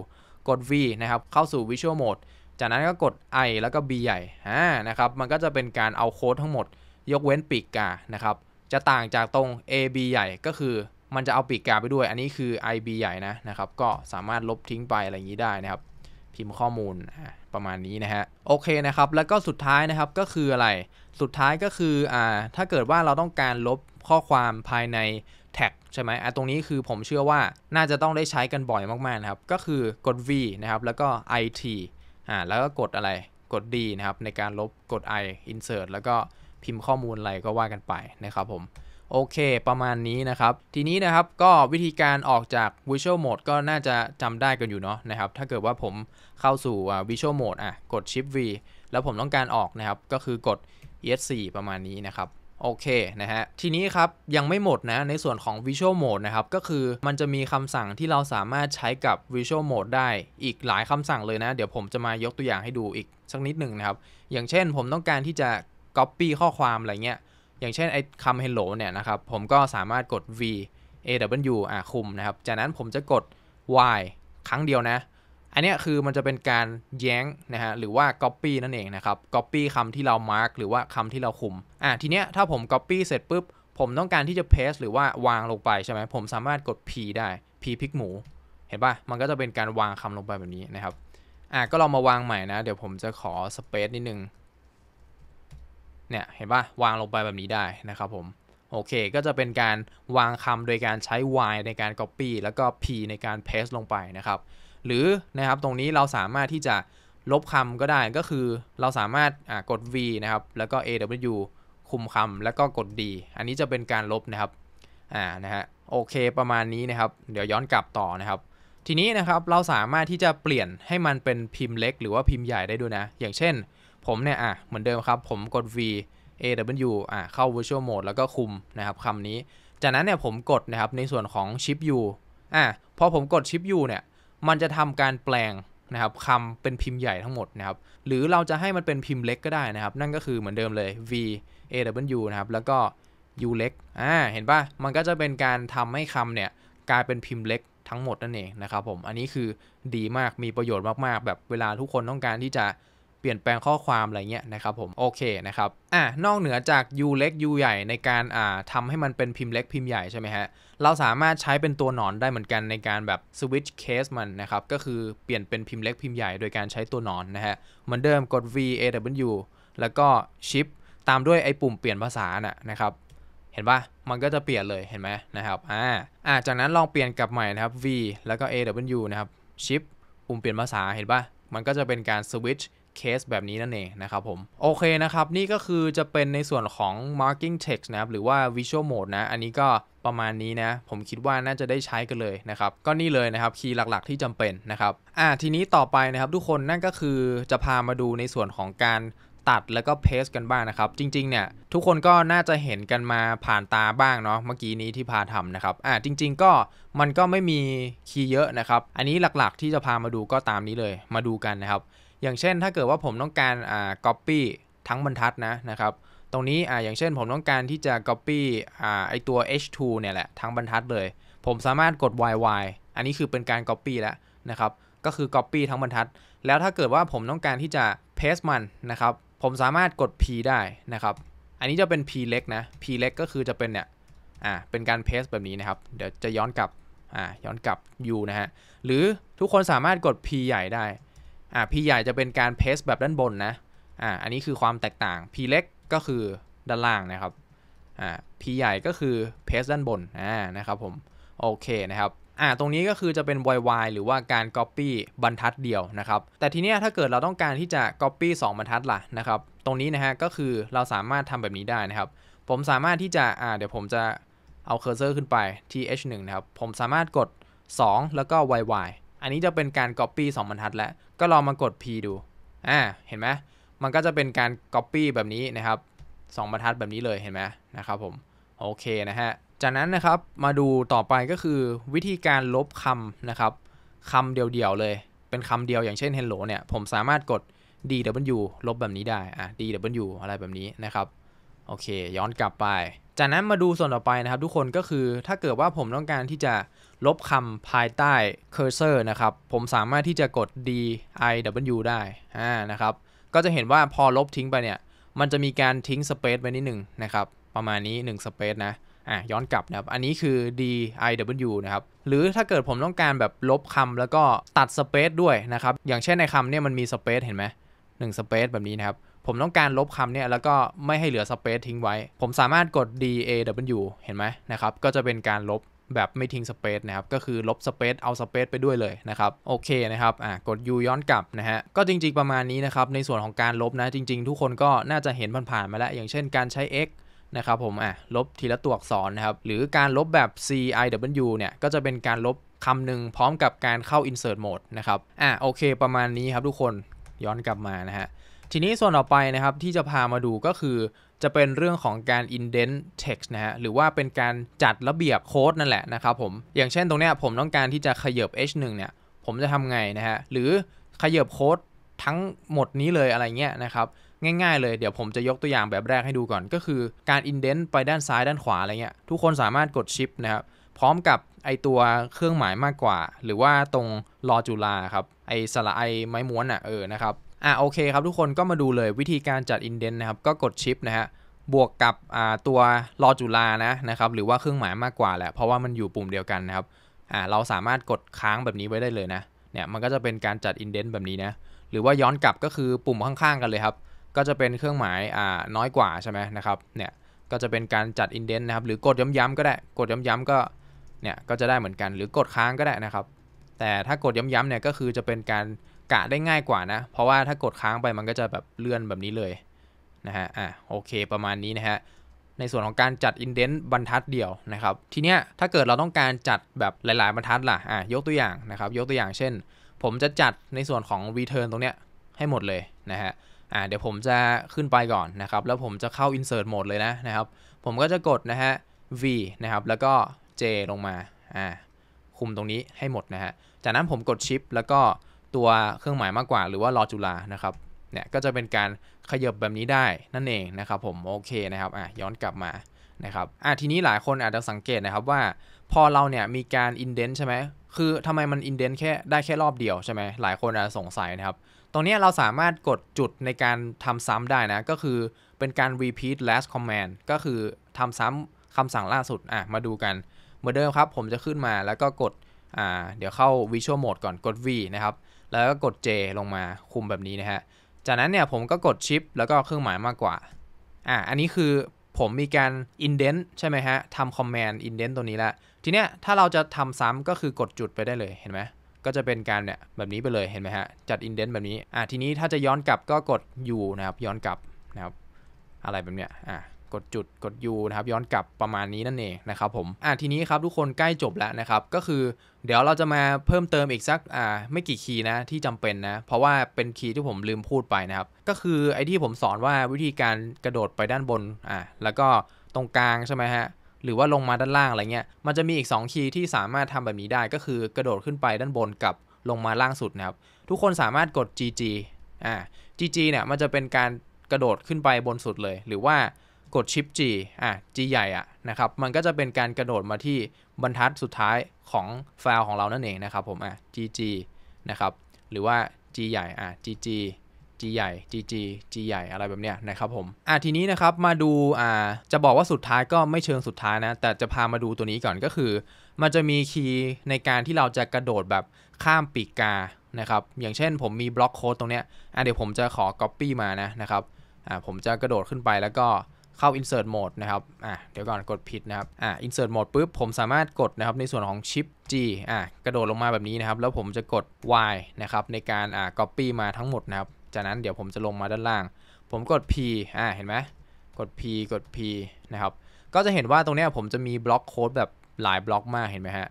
กด V นะครับ เข้าสู่ Visual Mode จากนั้นก็กด I แล้วก็ B ใหญ่ฮะนะครับ มันก็จะเป็นการเอาโค้ดทั้งหมด ยกเว้นปีกกา นะครับ จะต่างจากตรง A B ใหญ่ก็คือมันจะเอาปีกกาไปด้วย อันนี้คือ IB ใหญ่นะนะครับ ก็สามารถลบทิ้งไปอะไรอย่างนี้ได้นะครับ พิมพ์ข้อมูลประมาณนี้นะฮะโอเคนะครับแล้วก็สุดท้ายนะครับก็คืออะไรสุดท้ายก็คือ อ่าถ้าเกิดว่าเราต้องการลบข้อความภายในแท็กใช่ไหมอ่ะตรงนี้คือผมเชื่อว่าน่าจะต้องได้ใช้กันบ่อยมากๆนะครับ ก็คือกด v นะครับแล้วก็ it อ่าแล้วก็กดอะไรกด d นะครับในการลบกด i insert แล้วก็พิมพ์ข้อมูลอะไรก็ว่ากันไปนะครับผมโอเคประมาณนี้นะครับทีนี้นะครับก็วิธีการออกจาก Visual Mode ก็น่าจะจำได้กันอยู่เนาะนะครับ ถ้าเกิดว่าผมเข้าสู่ Visual Mode อ่ะกด Shift V แล้วผมต้องการออกนะครับก็คือกด ES4 ประมาณนี้นะครับโอเคนะฮะทีนี้ครับ ยังไม่หมดนะในส่วนของ Visual Mode นะครับก็คือมันจะมีคำสั่งที่เราสามารถใช้กับ Visual Mode ได้อีกหลายคำสั่งเลยนะ เดี๋ยวผมจะมายกตัวอย่างให้ดูอีกสักนิดหนึ่งนะครับ อย่างเช่นผมต้องการที่จะ Copy ข้อความอะไรเงี้ยอย่างเช่นไอ้คำ hello เนี่ยนะครับผมก็สามารถกด v a w อ่ะคุมนะครับ จากนั้นผมจะกด y ครั้งเดียวนะ อันนี้คือมันจะเป็นการแย้งนะฮะ หรือว่า copy นั่นเองนะครับ copy คำที่เรา mark หรือว่าคำที่เราคุม อ่ะทีเนี้ยถ้าผม copy เสร็จปุ๊บ ผมต้องการที่จะ paste หรือว่าวางลงไปใช่ไหมผมสามารถกด p ได้ p พิกหมู เห็นปะมันก็จะเป็นการวางคำลงไปแบบนี้นะครับอ่ะก็ลองมาวางใหม่นะเดี๋ยวผมจะขอ space นิดนึงเนี่ยเห็นปะวางลงไปแบบนี้ได้นะครับผม โอเคก็จะเป็นการวางคำโดยการใช้ y ในการ copy แล้วก็ p ในการ paste ลงไปนะครับ หรือนะครับตรงนี้เราสามารถที่จะลบคำก็ได้ก็คือ เราสามารถกด v นะครับ แล้วก็ aw คุมคำแล้วก็กด d อันนี้จะเป็นการลบนะครับ อ่านะฮะโอเค ประมาณนี้นะครับ เดี๋ยวย้อนกลับต่อนะครับ ทีนี้นะครับเราสามารถที่จะเปลี่ยนให้มันเป็นพิมพ์เล็ก หรือว่าพิมพ์ใหญ่ได้ด้วยนะ อย่างเช่นผมเนี่ยอ่ะเหมือนเดิมครับผมกด V A W อ่ะเข้า Virtual Mode แล้วก็คุมนะครับคำนี้จากนั้นเนี่ยผมกดนะครับในส่วนของ Shift U อ่ะพอผมกด Shift U เนี่ยมันจะทำการแปลงนะครับคำเป็นพิมพ์ใหญ่ทั้งหมดนะครับหรือเราจะให้มันเป็นพิมพ์เล็กก็ได้นะครับ นั่นก็คือเหมือนเดิมเลย V A W นะครับ แล้วก็ U เล็กอ่าเห็นปะมันก็จะเป็นการทำให้คำเนี่ยกลายเป็นพิมพ์เล็กทั้งหมดนั่นเองนะครับผมอันนี้คือดีมากมีประโยชน์มากๆแบบเวลาทุกคนต้องการที่จะเปลี่ยนแปลงข้อความอะไรเงี้ยนะครับผมโอเคนะครับอ่ะนอกเหนือจาก U เล็ก U ใหญ่ในการอ่าทำให้มันเป็นพิมพ์เล็กพิมพ์ใหญ่ใช่ไหมฮะ เราสามารถใช้เป็นตัวหนอนได้เหมือนกันในการแบบสวิตช์เคสมันนะครับ ก็คือเปลี่ยนเป็นพิมพ์เล็กพิมพ์ใหญ่โดยการใช้ตัวหนอนนะฮะเหมือนเดิมกด V A W แล้วก็ Shift ตามด้วยไอ้ปุ่มเปลี่ยนภาษาน่ะนะครับเห็นปะมันก็จะเปลี่ยนเลยเห็นไหมนะครับอ่าอ่าจากนั้นลองเปลี่ยนกลับใหม่นะครับ V แล้วก็ A W นะครับ Shift ปุ่มเปลี่ยนภาษาเห็นปะมันก็จะเป็นการสวิตช์เคสแบบนี้นั่นเองนะครับผม โอเคนะครับ นี่ก็คือจะเป็นในส่วนของ marking text นะครับหรือว่า visual mode นะ อันนี้ก็ประมาณนี้นะ ผมคิดว่าน่าจะได้ใช้กันเลยนะครับ ก็นี่เลยนะครับคีย์หลักๆที่จำเป็นนะครับ อ่าทีนี้ต่อไปนะครับทุกคนนั่นก็คือจะพามาดูในส่วนของการตัดแล้วก็เพสกันบ้างนะครับ จริง ๆ เนี่ย ทุกคนก็น่าจะเห็นกันมาผ่านตาบ้างเนาะเมื่อกี้นี้ที่พาทำนะครับอ่าจริง ๆ ก็มันก็ไม่มีคีย์เยอะนะครับ อันนี้หลักๆ ที่จะพามาดูก็ตามนี้เลยมาดูกันนะครับอย่างเช่นถ้าเกิดว่าผมต้องการอ่า copy ทั้งบรรทัดนะนะ ครับตรงนี้อ่าอย่างเช่นผมต้องการที่จะ copy อ่าไอตัว h2 เนี่ยแหละทั้งบรรทัดเลย ผมสามารถกด yy อันนี้คือเป็นการ copy แล้วนะครับ ก็คือ copy ทั้งบรรทัดแล้วถ้าเกิดว่าผมต้องการที่จะ paste มันนะครับผมสามารถกด p ได้นะครับ อันนี้จะเป็น p เล็กนะ p เล็กก็คือจะเป็นเนี่ยอ่าเป็นการ paste แบบนี้นะครับเดี๋ยวจะย้อนกลับอ่าย้อนกลับ u นะฮะหรือทุกคนสามารถกด p ใหญ่ได้อ่า P ใหญ่จะเป็นการเพสแบบด้านบนนะอ่าอันนี้คือความแตกต่าง P เล็กก็คือด้านล่างนะครับอ่า P ใหญ่ก็คือเพสด้านบนอ่านะครับผมโอเคนะครับอ่าตรงนี้ก็คือจะเป็น YY หรือว่าการ Copy บรรทัดเดียวนะครับแต่ทีนี้ถ้าเกิดเราต้องการที่จะ Copy 2บรรทัดล่ะนะครับตรงนี้นะฮะก็คือเราสามารถทำแบบนี้ได้นะครับ ผมสามารถที่จะอ่าเดี๋ยวผมจะเอาเคอร์เซอร์ขึ้นไปที่ H1 นะครับผมสามารถกด 2 แล้วก็ YY อันนี้จะเป็นการ Copy 2บรรทัดแล้วก็ลองมากด P ดู อ่า เห็นไหม มันก็จะเป็นการ Copy แบบนี้นะครับ 2 บรรทัดแบบนี้เลยเห็นไหมนะครับผมโอเคนะฮะ จากนั้นนะครับมาดูต่อไปก็คือ วิธีการลบคำนะครับคำเดียวๆเลย เป็นคำเดียวอย่างเช่น hello เนี่ย ผมสามารถกด dw ลบแบบนี้ได้อ่ะ dw อะไรแบบนี้นะครับโอเค ย้อนกลับไป จากนั้นมาดูส่วนต่อไปนะครับทุกคนก็คือถ้าเกิดว่าผมต้องการที่จะลบคำภายใต้เคอร์เซอร์นะครับ ผมสามารถที่จะกด d i w ได้ะนะครับ ก็จะเห็นว่าพอลบทิ้งไปเนี่ย มันจะมีการทิ้งสเปซไว้นิดหนึ่งนะครับ ประมาณนี้1สเปซนะ อ่ะย้อนกลับนะครับ อันนี้คือ d i w นะครับ หรือถ้าเกิดผมต้องการแบบลบคำแล้วก็ตัดสเปซด้วยนะครับ อย่างเช่นในคำเนี่ยมันมีสเปซเห็นไหมหนึ่งสเปซแบบนี้นะครับ ผมต้องการลบคำเนี่ยแล้วก็ไม่ให้เหลือสเปซทิ้งไว้ ผมสามารถกด DAW เห็นไหมนะครับ ก็จะเป็นการลบแบบไม่ทิ้งสเปซนะครับก็คือลบสเปซเอาสเปซไปด้วยเลยนะครับ โอเคนะครับอ่ากด U ย้อนกลับนะฮะ ก็จริง ๆประมาณนี้นะครับ ในส่วนของการลบนะจริงๆ ทุกคนก็น่าจะเห็นผ่านๆมาแล้ว อย่างเช่นการใช้ x นะครับ ผมอ่ะลบทีละตัวอักษรนะครับ หรือการลบแบบ CIW เนี่ย ก็จะเป็นการลบคำหนึ่งพร้อมกับการเข้า insert mode นะครับอ่ะโอเค ประมาณนี้ครับทุกคนย้อนกลับมานะฮะทีนี้ส่วนต่อไปนะครับที่จะพามาดูก็คือจะเป็นเรื่องของการ indent text นะฮะ หรือว่าเป็นการจัดระเบียบโค้ดนั่นแหละนะครับผม อย่างเช่นตรงเนี้ยผมต้องการที่จะขยบ h1 เนี่ย ผมจะทำไงนะฮะ หรือขยบโค้ดทั้งหมดนี้เลยอะไรเงี้ยนะครับ ง่ายๆเลยเดี๋ยวผมจะยกตัวอย่างแบบแรกให้ดูก่อน ก็คือการ indent ไปด้านซ้ายด้านขวาอะไรเงี้ย ทุกคนสามารถกด shift นะครับ พร้อมกับไอตัวเครื่องหมายมากกว่า หรือว่าตรงรอจุลาครับ ไอสระไอไม้ม้วนอ่ะเออนะครับอ่าโอเคครับทุกคนก็มาดูเลยวิธีการจัดอินเดนนะครับก็กดชิปนะฮะบวกกับอ่าตัวรอจุลานะนะครับหรือว่าเครื่องหมายมากกว่าแหละเพราะว่ามันอยู่ปุ่มเดียวกันนะครับอ่าเราสามารถกดค้างแบบนี้ไว้ได้เลยนะเนี่ยมันก็จะเป็นการจัดอินเดนแบบนี้นะ หรือว่าย้อนกลับก็คือปุ่มข้างๆกันเลยครับก็จะเป็นเครื่องหมายอ่าน้อยกว่าใช่ไหมนะครับเนี่ยก็จะเป็นการจัดอินเดนนะครับหรือกดย้ำๆก็ได้กดย้ำๆก็เนี่ยก็จะได้เหมือนกันหรือกดค้างก็ได้นะครับแต่ถ้ากดย้ำๆเนี่ยก็คือจะเป็นการกะได้ง่ายกว่านะ เพราะว่าถ้ากดค้างไปมันก็จะแบบเลื่อนแบบนี้เลยนะฮะ อ่ะโอเคประมาณนี้นะฮะ ในส่วนของการจัด indent บรรทัดเดียวนะครับ ทีเนี้ยถ้าเกิดเราต้องการจัดแบบหลายๆบรรทัดล่ะ อ่ะยกตัวอย่างนะครับ ยกตัวอย่างเช่น ผมจะจัดในส่วนของ return ตรงเนี้ยให้หมดเลยนะฮะ อ่ะเดี๋ยวผมจะขึ้นไปก่อนนะครับ แล้วผมจะเข้า insert mode เลยนะนะครับ ผมก็จะกดนะฮะ v นะครับ แล้วก็ j ลงมา อ่าคุมตรงนี้ให้หมดนะฮะ จากนั้นผมกดชิปแล้วก็ตัวเครื่องหมายมากกว่าหรือว่ารอจุฬานะครับเนี่ยก็จะเป็นการขยบแบบนี้ได้นั่นเองนะครับ ผมโอเคนะครับอ่ะย้อนกลับมานะครับอ่ะทีนี้หลายคนอาจจะสังเกตนะครับว่า พอเราเนี่ยมีการอินเดนใช่ไหมคือทำไมมันอินเดนแค่ได้แค่รอบเดียวใช่ไหมหลายคนอาจจะสงสัยนะครับ ตรงนี้เราสามารถกดจุดในการทำซ้ำได้นะ ก็คือเป็นการ repeat last command ก็คือทำซ้ำคำสั่งล่าสุดอ่ะมาดูกันเหมือนเดิมครับ ผมจะขึ้นมาแล้วก็กดอ่าเดี๋ยวเข้า visual mode ก่อนกด V นะครับแล้วก็กด J ลงมาคุมแบบนี้นะฮะ จากนั้นเนี่ยผมก็กดชิปแล้วก็เครื่องหมายมากกว่า อ่า อันนี้คือผมมีการ indent ใช่ไหมฮะทำ command indent ตัวนี้ละทีเนี้ยถ้าเราจะทำซ้ำก็คือกดจุดไปได้เลยเห็นไหม ก็จะเป็นการเนี่ยแบบนี้ไปเลยเห็นไหมฮะ จัด indent แบบนี้ อ่าทีนี้ถ้าจะย้อนกลับก็กด U นะครับ ย้อนกลับนะครับ อะไรแบบเนี้ย อ่ากดจุดกดยูนะครับย้อนกลับ ประมาณนี้นั่นเองนะครับผมอ่ะทีนี้ครับทุกคนใกล้จบแล้วนะครับ ก็คือเดี๋ยวเราจะมาเพิ่มเติมอีกสักอ่าไม่กี่คีย์นะที่จำเป็นนะ เพราะว่าเป็นคีย์ที่ผมลืมพูดไปนะครับ ก็คือไอที่ผมสอนว่าวิธีการกระโดดไปด้านบนอ่าแล้วก็ตรงกลางใช่ไหมฮะหรือว่าลงมาด้านล่างอะไรเงี้ยมันจะมีอีก2คีย์ที่สามารถทำแบบนี้ได้ก็คือกระโดดขึ้นไปด้านบนกับลงมาล่างสุดนะครับทุกคนสามารถกด GG อ่า GG เนี่ยมันจะเป็นการกระโดดขึ้นไปบนสุดเลย หรือว่ากดชิป G อ่ะ G ใหญ่อ่ะนะครับ มันก็จะเป็นการกระโดดมาที่บรรทัดสุดท้ายของไฟล์ของเรานั่นเองนะครับผม อ่ะ GG นะครับ หรือว่า G ใหญ่ อ่ะ GG G ใหญ่ GG G ใหญ่อะไรแบบเนี้ยนะครับผม อ่ะทีนี้นะครับมาดู อ่า จะบอกว่าสุดท้ายก็ไม่เชิงสุดท้ายนะ แต่จะพามาดูตัวนี้ก่อนก็คือ มันจะมีคีย์ในการที่เราจะกระโดดแบบข้ามปีกกานะครับ อย่างเช่นผมมีบล็อกโค้ดตรงเนี้ย อ่ะเดี๋ยวผมจะขอ Copy มานะนะครับ อ่าผมจะกระโดดขึ้นไปแล้วก็เข้า insert mode นะครับ อ่ะ เดี๋ยวก่อน กดผิดนะครับ อ่ะ insert mode ปุ๊บ ผมสามารถกดนะครับ ในส่วนของ shift G อ่ะ กระโดดลงมาแบบนี้นะครับ แล้วผมจะกด Y นะครับ ในการ อ่ะ copy มาทั้งหมดนะครับ จากนั้นเดี๋ยวผมจะลงมาด้านล่าง ผมกด P อ่ะ เห็นไหม กด P กด P นะครับ ก็จะเห็นว่าตรงนี้ผมจะมีบล็อกโค้ดแบบหลายบล็อกมาก เห็นไหมฮะ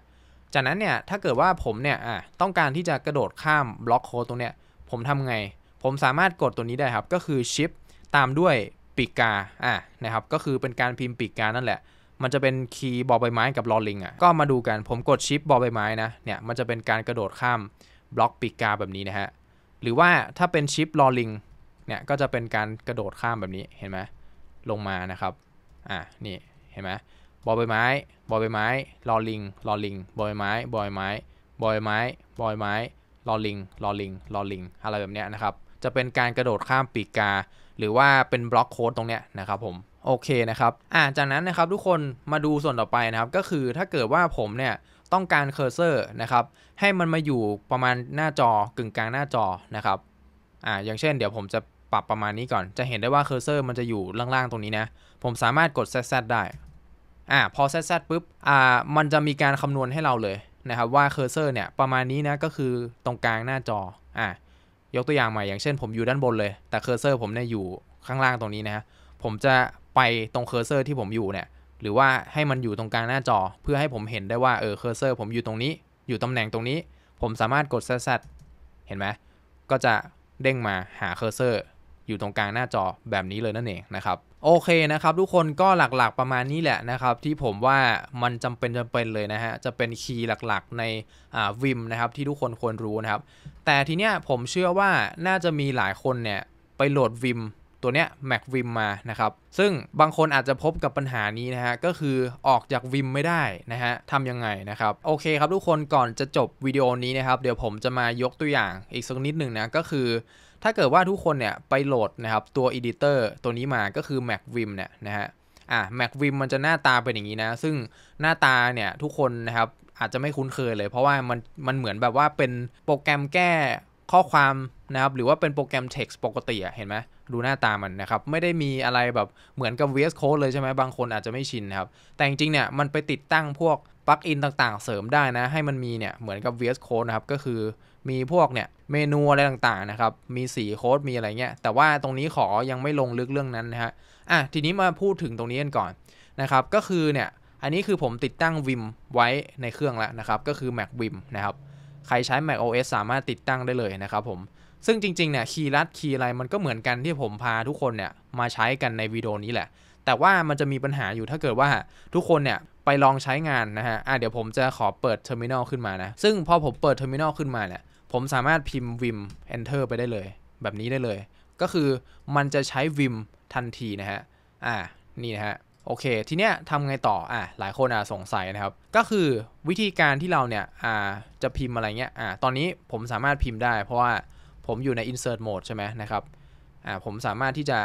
จากนั้นเนี่ย ถ้าเกิดว่าผมเนี่ย อ่ะ ต้องการที่จะกระโดดข้ามบล็อกโค้ดตรงเนี้ย ผมทำไง ผมสามารถกดตัวนี้ได้ครับ ก็คือ shift ตามด้วยปีกกา อ่ะ นะครับ ก็คือเป็นการพิมพ์ปีกกานั่นแหละ มันจะเป็นคีย์บอใบไม้กับลอลิงอ่ะ ก็มาดูกันผมกดชิปบอใบไม้นะ เนี่ย มันจะเป็นการกระโดดข้ามบล็อกปีกกาแบบนี้นะฮะ หรือว่าถ้าเป็นชิปลอลิง เนี่ย ก็จะเป็นการกระโดดข้ามแบบนี้ เห็นไหมลงมา นะครับ อ่ะ นี่ เห็นไหมบอใบไม้ บอใบไม้ ลอลิง ลอลิง บอใบไม้ บอใบไม้ บอใบไม้ บอใบไม้ ลอลิง ลอลิง ลอลิงอะไรแบบเนี้ยนะครับ จะเป็นการกระโดดข้ามปีกกาหรือว่าเป็นบล็อกโค้ดตรงเนี้ยนะครับผม โอเคนะครับ อ่าจากนั้นนะครับทุกคนมาดูส่วนต่อไปนะครับ ก็คือถ้าเกิดว่าผมเนี่ย ต้องการเคอร์เซอร์นะครับ ให้มันมาอยู่ประมาณหน้าจอกึ่งกลางหน้าจอนะครับอ่าอย่างเช่นเดี๋ยวผมจะปรับประมาณนี้ก่อน จะเห็นได้ว่าเคอร์เซอร์มันจะอยู่ล่างๆตรงนี้นะผมสามารถกด z ดได้อ่าพอ z ดปุ๊บอ่ามันจะมีการคำนวณให้เราเลยนะครับ ว่าเคอร์เซอร์เนี่ยประมาณนี้นะก็คือตรงกลางหน้าจออ่ายกตัวอย่าง ใหม่ อย่างเช่นผมอยู่ด้านบนเลย แต่เคอร์เซอร์ผมเนี่ยอยู่ข้างล่างตรงนี้ นะฮะผมจะไปตรง เคอร์เซอร์ที่ผมอยู่เนี่ยหรือว่าให้มันอยู่ตรงกลาง หน้าจอ เพื่อให้ผมเห็นได้ว่าเออเคอร์เซอร์ ผมอยู่ตรงนี้ อยู่ตำแหน่งตรงนี้ ผมสามารถกดแซดเห็นไหมก็จะเด้ง มาหาเคอร์เซอร์อยู่ตรงกลางหน้าจอแบบนี้เลยนั่นเองนะครับโอเคนะครับ ทุกคนก็หลักๆ ประมาณนี้แหละนะครับที่ผมว่ามันจำเป็นจำเป็นเลยนะฮะจะเป็นคีย์หลักๆในวิมนะครับที่ทุกคนควรรู้นะครับ แต่ทีเนี้ยผมเชื่อว่าน่าจะมีหลายคนเนี่ยไปโหลดวิมตัวเนี้ย Mac Vim มานะครับ ซึ่งบางคนอาจจะพบกับปัญหานี้นะฮะก็คือออกจากวิมไม่ได้นะฮะทำยังไงนะครับโอเคครับ ทุกคนก่อนจะจบวิดีโอนี้นะครับ เดี๋ยวผมจะมายกตัวอย่างอีกสักนิดหนึ่งนะก็คือถ้าเกิดว่าทุกคนเนี่ยไปโหลดนะครับตัว Editor ตัวนี้มาก็คือ MacVim เนี่ยนะฮะอ่ะ MacVim มันจะหน้าตาเป็นอย่างนี้นะ ซึ่งหน้าตาเนี่ยทุกคนนะครับอาจจะไม่คุ้นเคยเลย เพราะว่ามันมันเหมือนแบบว่าเป็นโปรแกรมแก้ข้อความนะครับหรือว่าเป็นโปรแกรม text ปกติอะเห็นไหมดูหน้าตามันนะครับไม่ได้มีอะไรแบบเหมือนกับ VS Code เลยใช่ไหมบางคนอาจจะไม่ชินนะครับ แต่จริงๆเนี่ยมันไปติดตั้งพวกปลั๊กอินต่าง ๆ เสริมได้นะ ให้มันมีเนี่ยเหมือนกับ VS Code นะครับก็คือมีพวก เนี่ย เมนู อะไร ต่าง ๆ นะครับ มีสีโค้ดมีอะไรเงี้ย แต่ว่าตรงนี้ขอยังไม่ลงลึกเรื่องนั้น นะฮะ อ่ะ ทีนี้มาพูดถึงตรงนี้กันก่อนนะครับ ก็คือ เนี่ย อันนี้คือผมติดตั้งวิมไว้ในเครื่องแล้วนะครับ ก็คือ Mac Vim นะครับ ใครใช้ Mac OS สามารถติดตั้งได้เลยนะครับผม ซึ่งจริงๆเนี่ยคีย์ลัดคีย์อะไรมันก็เหมือนกันที่ผมพาทุกคนเนี่ยมาใช้กันในวิดีโอนี้แหละ แต่ว่ามันจะมีปัญหาอยู่ถ้าเกิดว่าทุกคนเนี่ยไปลองใช้งานนะฮะ อ่ะเดี๋ยวผมจะขอเปิดเทอร์มินอลขึ้นมานะซึ่งพอผมเปิดเทอร์มินอลขึ้นมาเนี่ยผมสามารถพิมพ์ vim enter ไปได้เลยแบบนี้ได้เลยก็คือมันจะใช้ vim ทันทีนะฮะอ่านี่นะฮะโอเคทีเนี้ยทำไงต่ออ่ะหลายคนอ่ะสงสัยนะครับ ก็คือวิธีการที่เราเนี่ยอ่าจะพิมพ์อะไรเงี้ยอ่าตอนนี้ผมสามารถพิมพ์ได้ เพราะว่าผมอยู่ใน insert mode ใช่ไหมนะครับอ่าผมสามารถที่จะ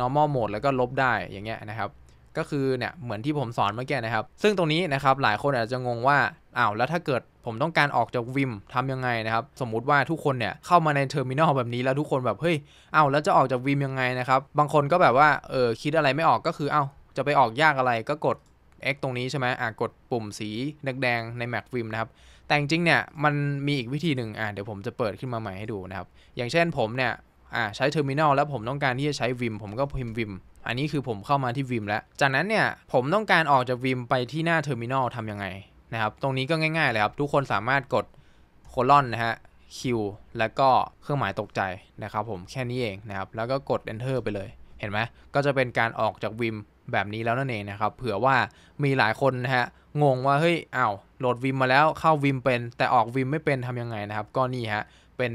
normal mode แล้วก็ลบได้อย่างเงี้ยนะครับ ก็คือเนี่ยเหมือนที่ผมสอนเมื่อกี้นะครับ ซึ่งตรงนี้นะครับหลายคนอาจจะงงว่าอ้าวแล้วถ้าเกิดผมต้องการออกจากวิมทำยังไงนะครับ สมมุติว่าทุกคนเนี่ย เข้ามาในเทอร์มินอลแบบนี้แล้วทุกคนแบบ เฮ้ยอ้าวแล้วจะออกจากวิมยังไงนะครับ บางคนก็แบบว่า เออคิดอะไรไม่ออกก็คืออ้าวจะไปออกยากอะไรก็กด X ตรงนี้ใช่ไหมอ่ะกดปุ่มสีแดงใน Mac v i m นะครับ แต่จริงเนี่ย มันมีอีกวิธีหนึ่งอ่ะเดี๋ยวผมจะเปิดขึ้นมาใหม่ให้ดูนะครับอย่างเช่นผมเนี่ยอ่ะใช้เทอร์มินอลแล้วผมต้องการที่จะใช้วิมผมก็พิมพ์วิมอันนี้คือผมเข้ามาที่วิมแล้ว จากนั้นเนี่ยผมต้องการออกจากวิมไปที่หน้าเทอร์มินอลทำยังไงนะครับตรงนี้ก็ง่ายๆเลยครับ ทุกคนสามารถกดโคลอนนะฮะคิวแล้วก็เครื่องหมายตกใจนะครับผมแค่นี้เองนะครับ แล้วก็กด enter ไปเลยเห็นไหมก็จะเป็นการออกจากวิมแบบนี้แล้วนั่นเองนะครับ เผื่อว่ามีหลายคนนะฮะงงว่าเฮ้ยอ้าวโหลดวิมมาแล้วเข้าวิมเป็นแต่ออกวิมไม่เป็นทํำยังไงนะครับ ก็นี่ฮะเป็น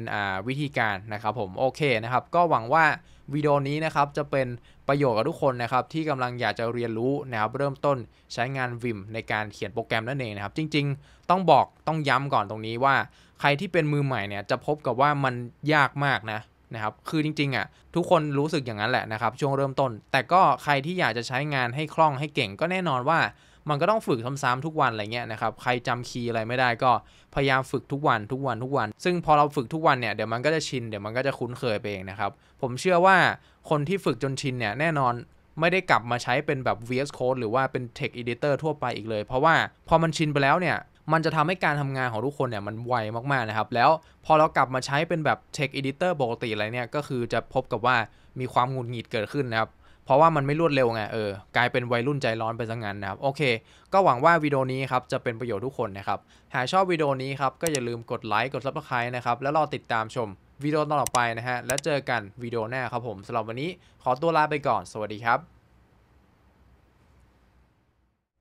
วิธีการนะครับ ผมโอเคนะครับ ก็หวังว่าวิดีโอนี้นะครับจะเป็นประโยชน์กับทุกคนนะครับ ที่กำลังอยากจะเรียนรู้นะครับเริ่มต้นใช้งานวิมในการเขียนโปรแกรมนั่นเองนะครับจริง ๆ ต้องบอกต้องย้ำก่อนตรงนี้ว่า ใครที่เป็นมือใหม่ เนี่ย จะพบกับว่ามันยากมาก นะนะครับคือจริงๆ อ่ะทุกคนรู้สึกอย่างนั้นแหละนะครับ ช่วงเริ่มต้น แต่ก็ใครที่อยากจะใช้งานให้คล่องให้เก่งก็แน่นอนว่ามันก็ต้องฝึกซ้ำๆทุกวันอะไรเงี้ยนะครับ ใครจำคีย์อะไรไม่ได้ก็ พยายามฝึกทุกวันทุกวันทุกวัน ซึ่งพอเราฝึกทุกวันเนี่ย เดี๋ยวมันก็จะชิน เดี๋ยวมันก็จะคุ้นเคยไปเองนะครับ ผมเชื่อว่าคนที่ฝึกจนชินเนี่ย แน่นอนไม่ได้กลับมาใช้เป็นแบบ VS Code หรือว่าเป็น Text Editor ทั่วไปอีกเลย เพราะว่า พอมันชินไปแล้วเนี่ยมันจะทำให้การทำงานของทุกคนเนี่ยมันไวมากๆนะครับ แล้วพอเรากลับมาใช้เป็นแบบ Text Editor ปกติอะไรเนี่ยก็คือจะพบกับว่ามีความหงุดหงิดเกิดขึ้นนะครับเพราะว่ามันไม่รวดเร็วไง เออ กลายเป็นวัยรุ่นใจร้อนไปซะงั้นนะครับ โอเค ก็หวังว่าวิดีโอนี้ครับจะเป็นประโยชน์ทุกคนนะครับหากชอบวิดีโอนี้ครับก็อย่าลืมกดไลค์กดซับสไครต์นะครับ แล้วรอติดตามชมวิดีโอต่อไปนะฮะ แล้วเจอกันวิดีโอหน้าครับผมสำหรับวันนี้ขอตัวลาไปก่อน สวัสดีครับ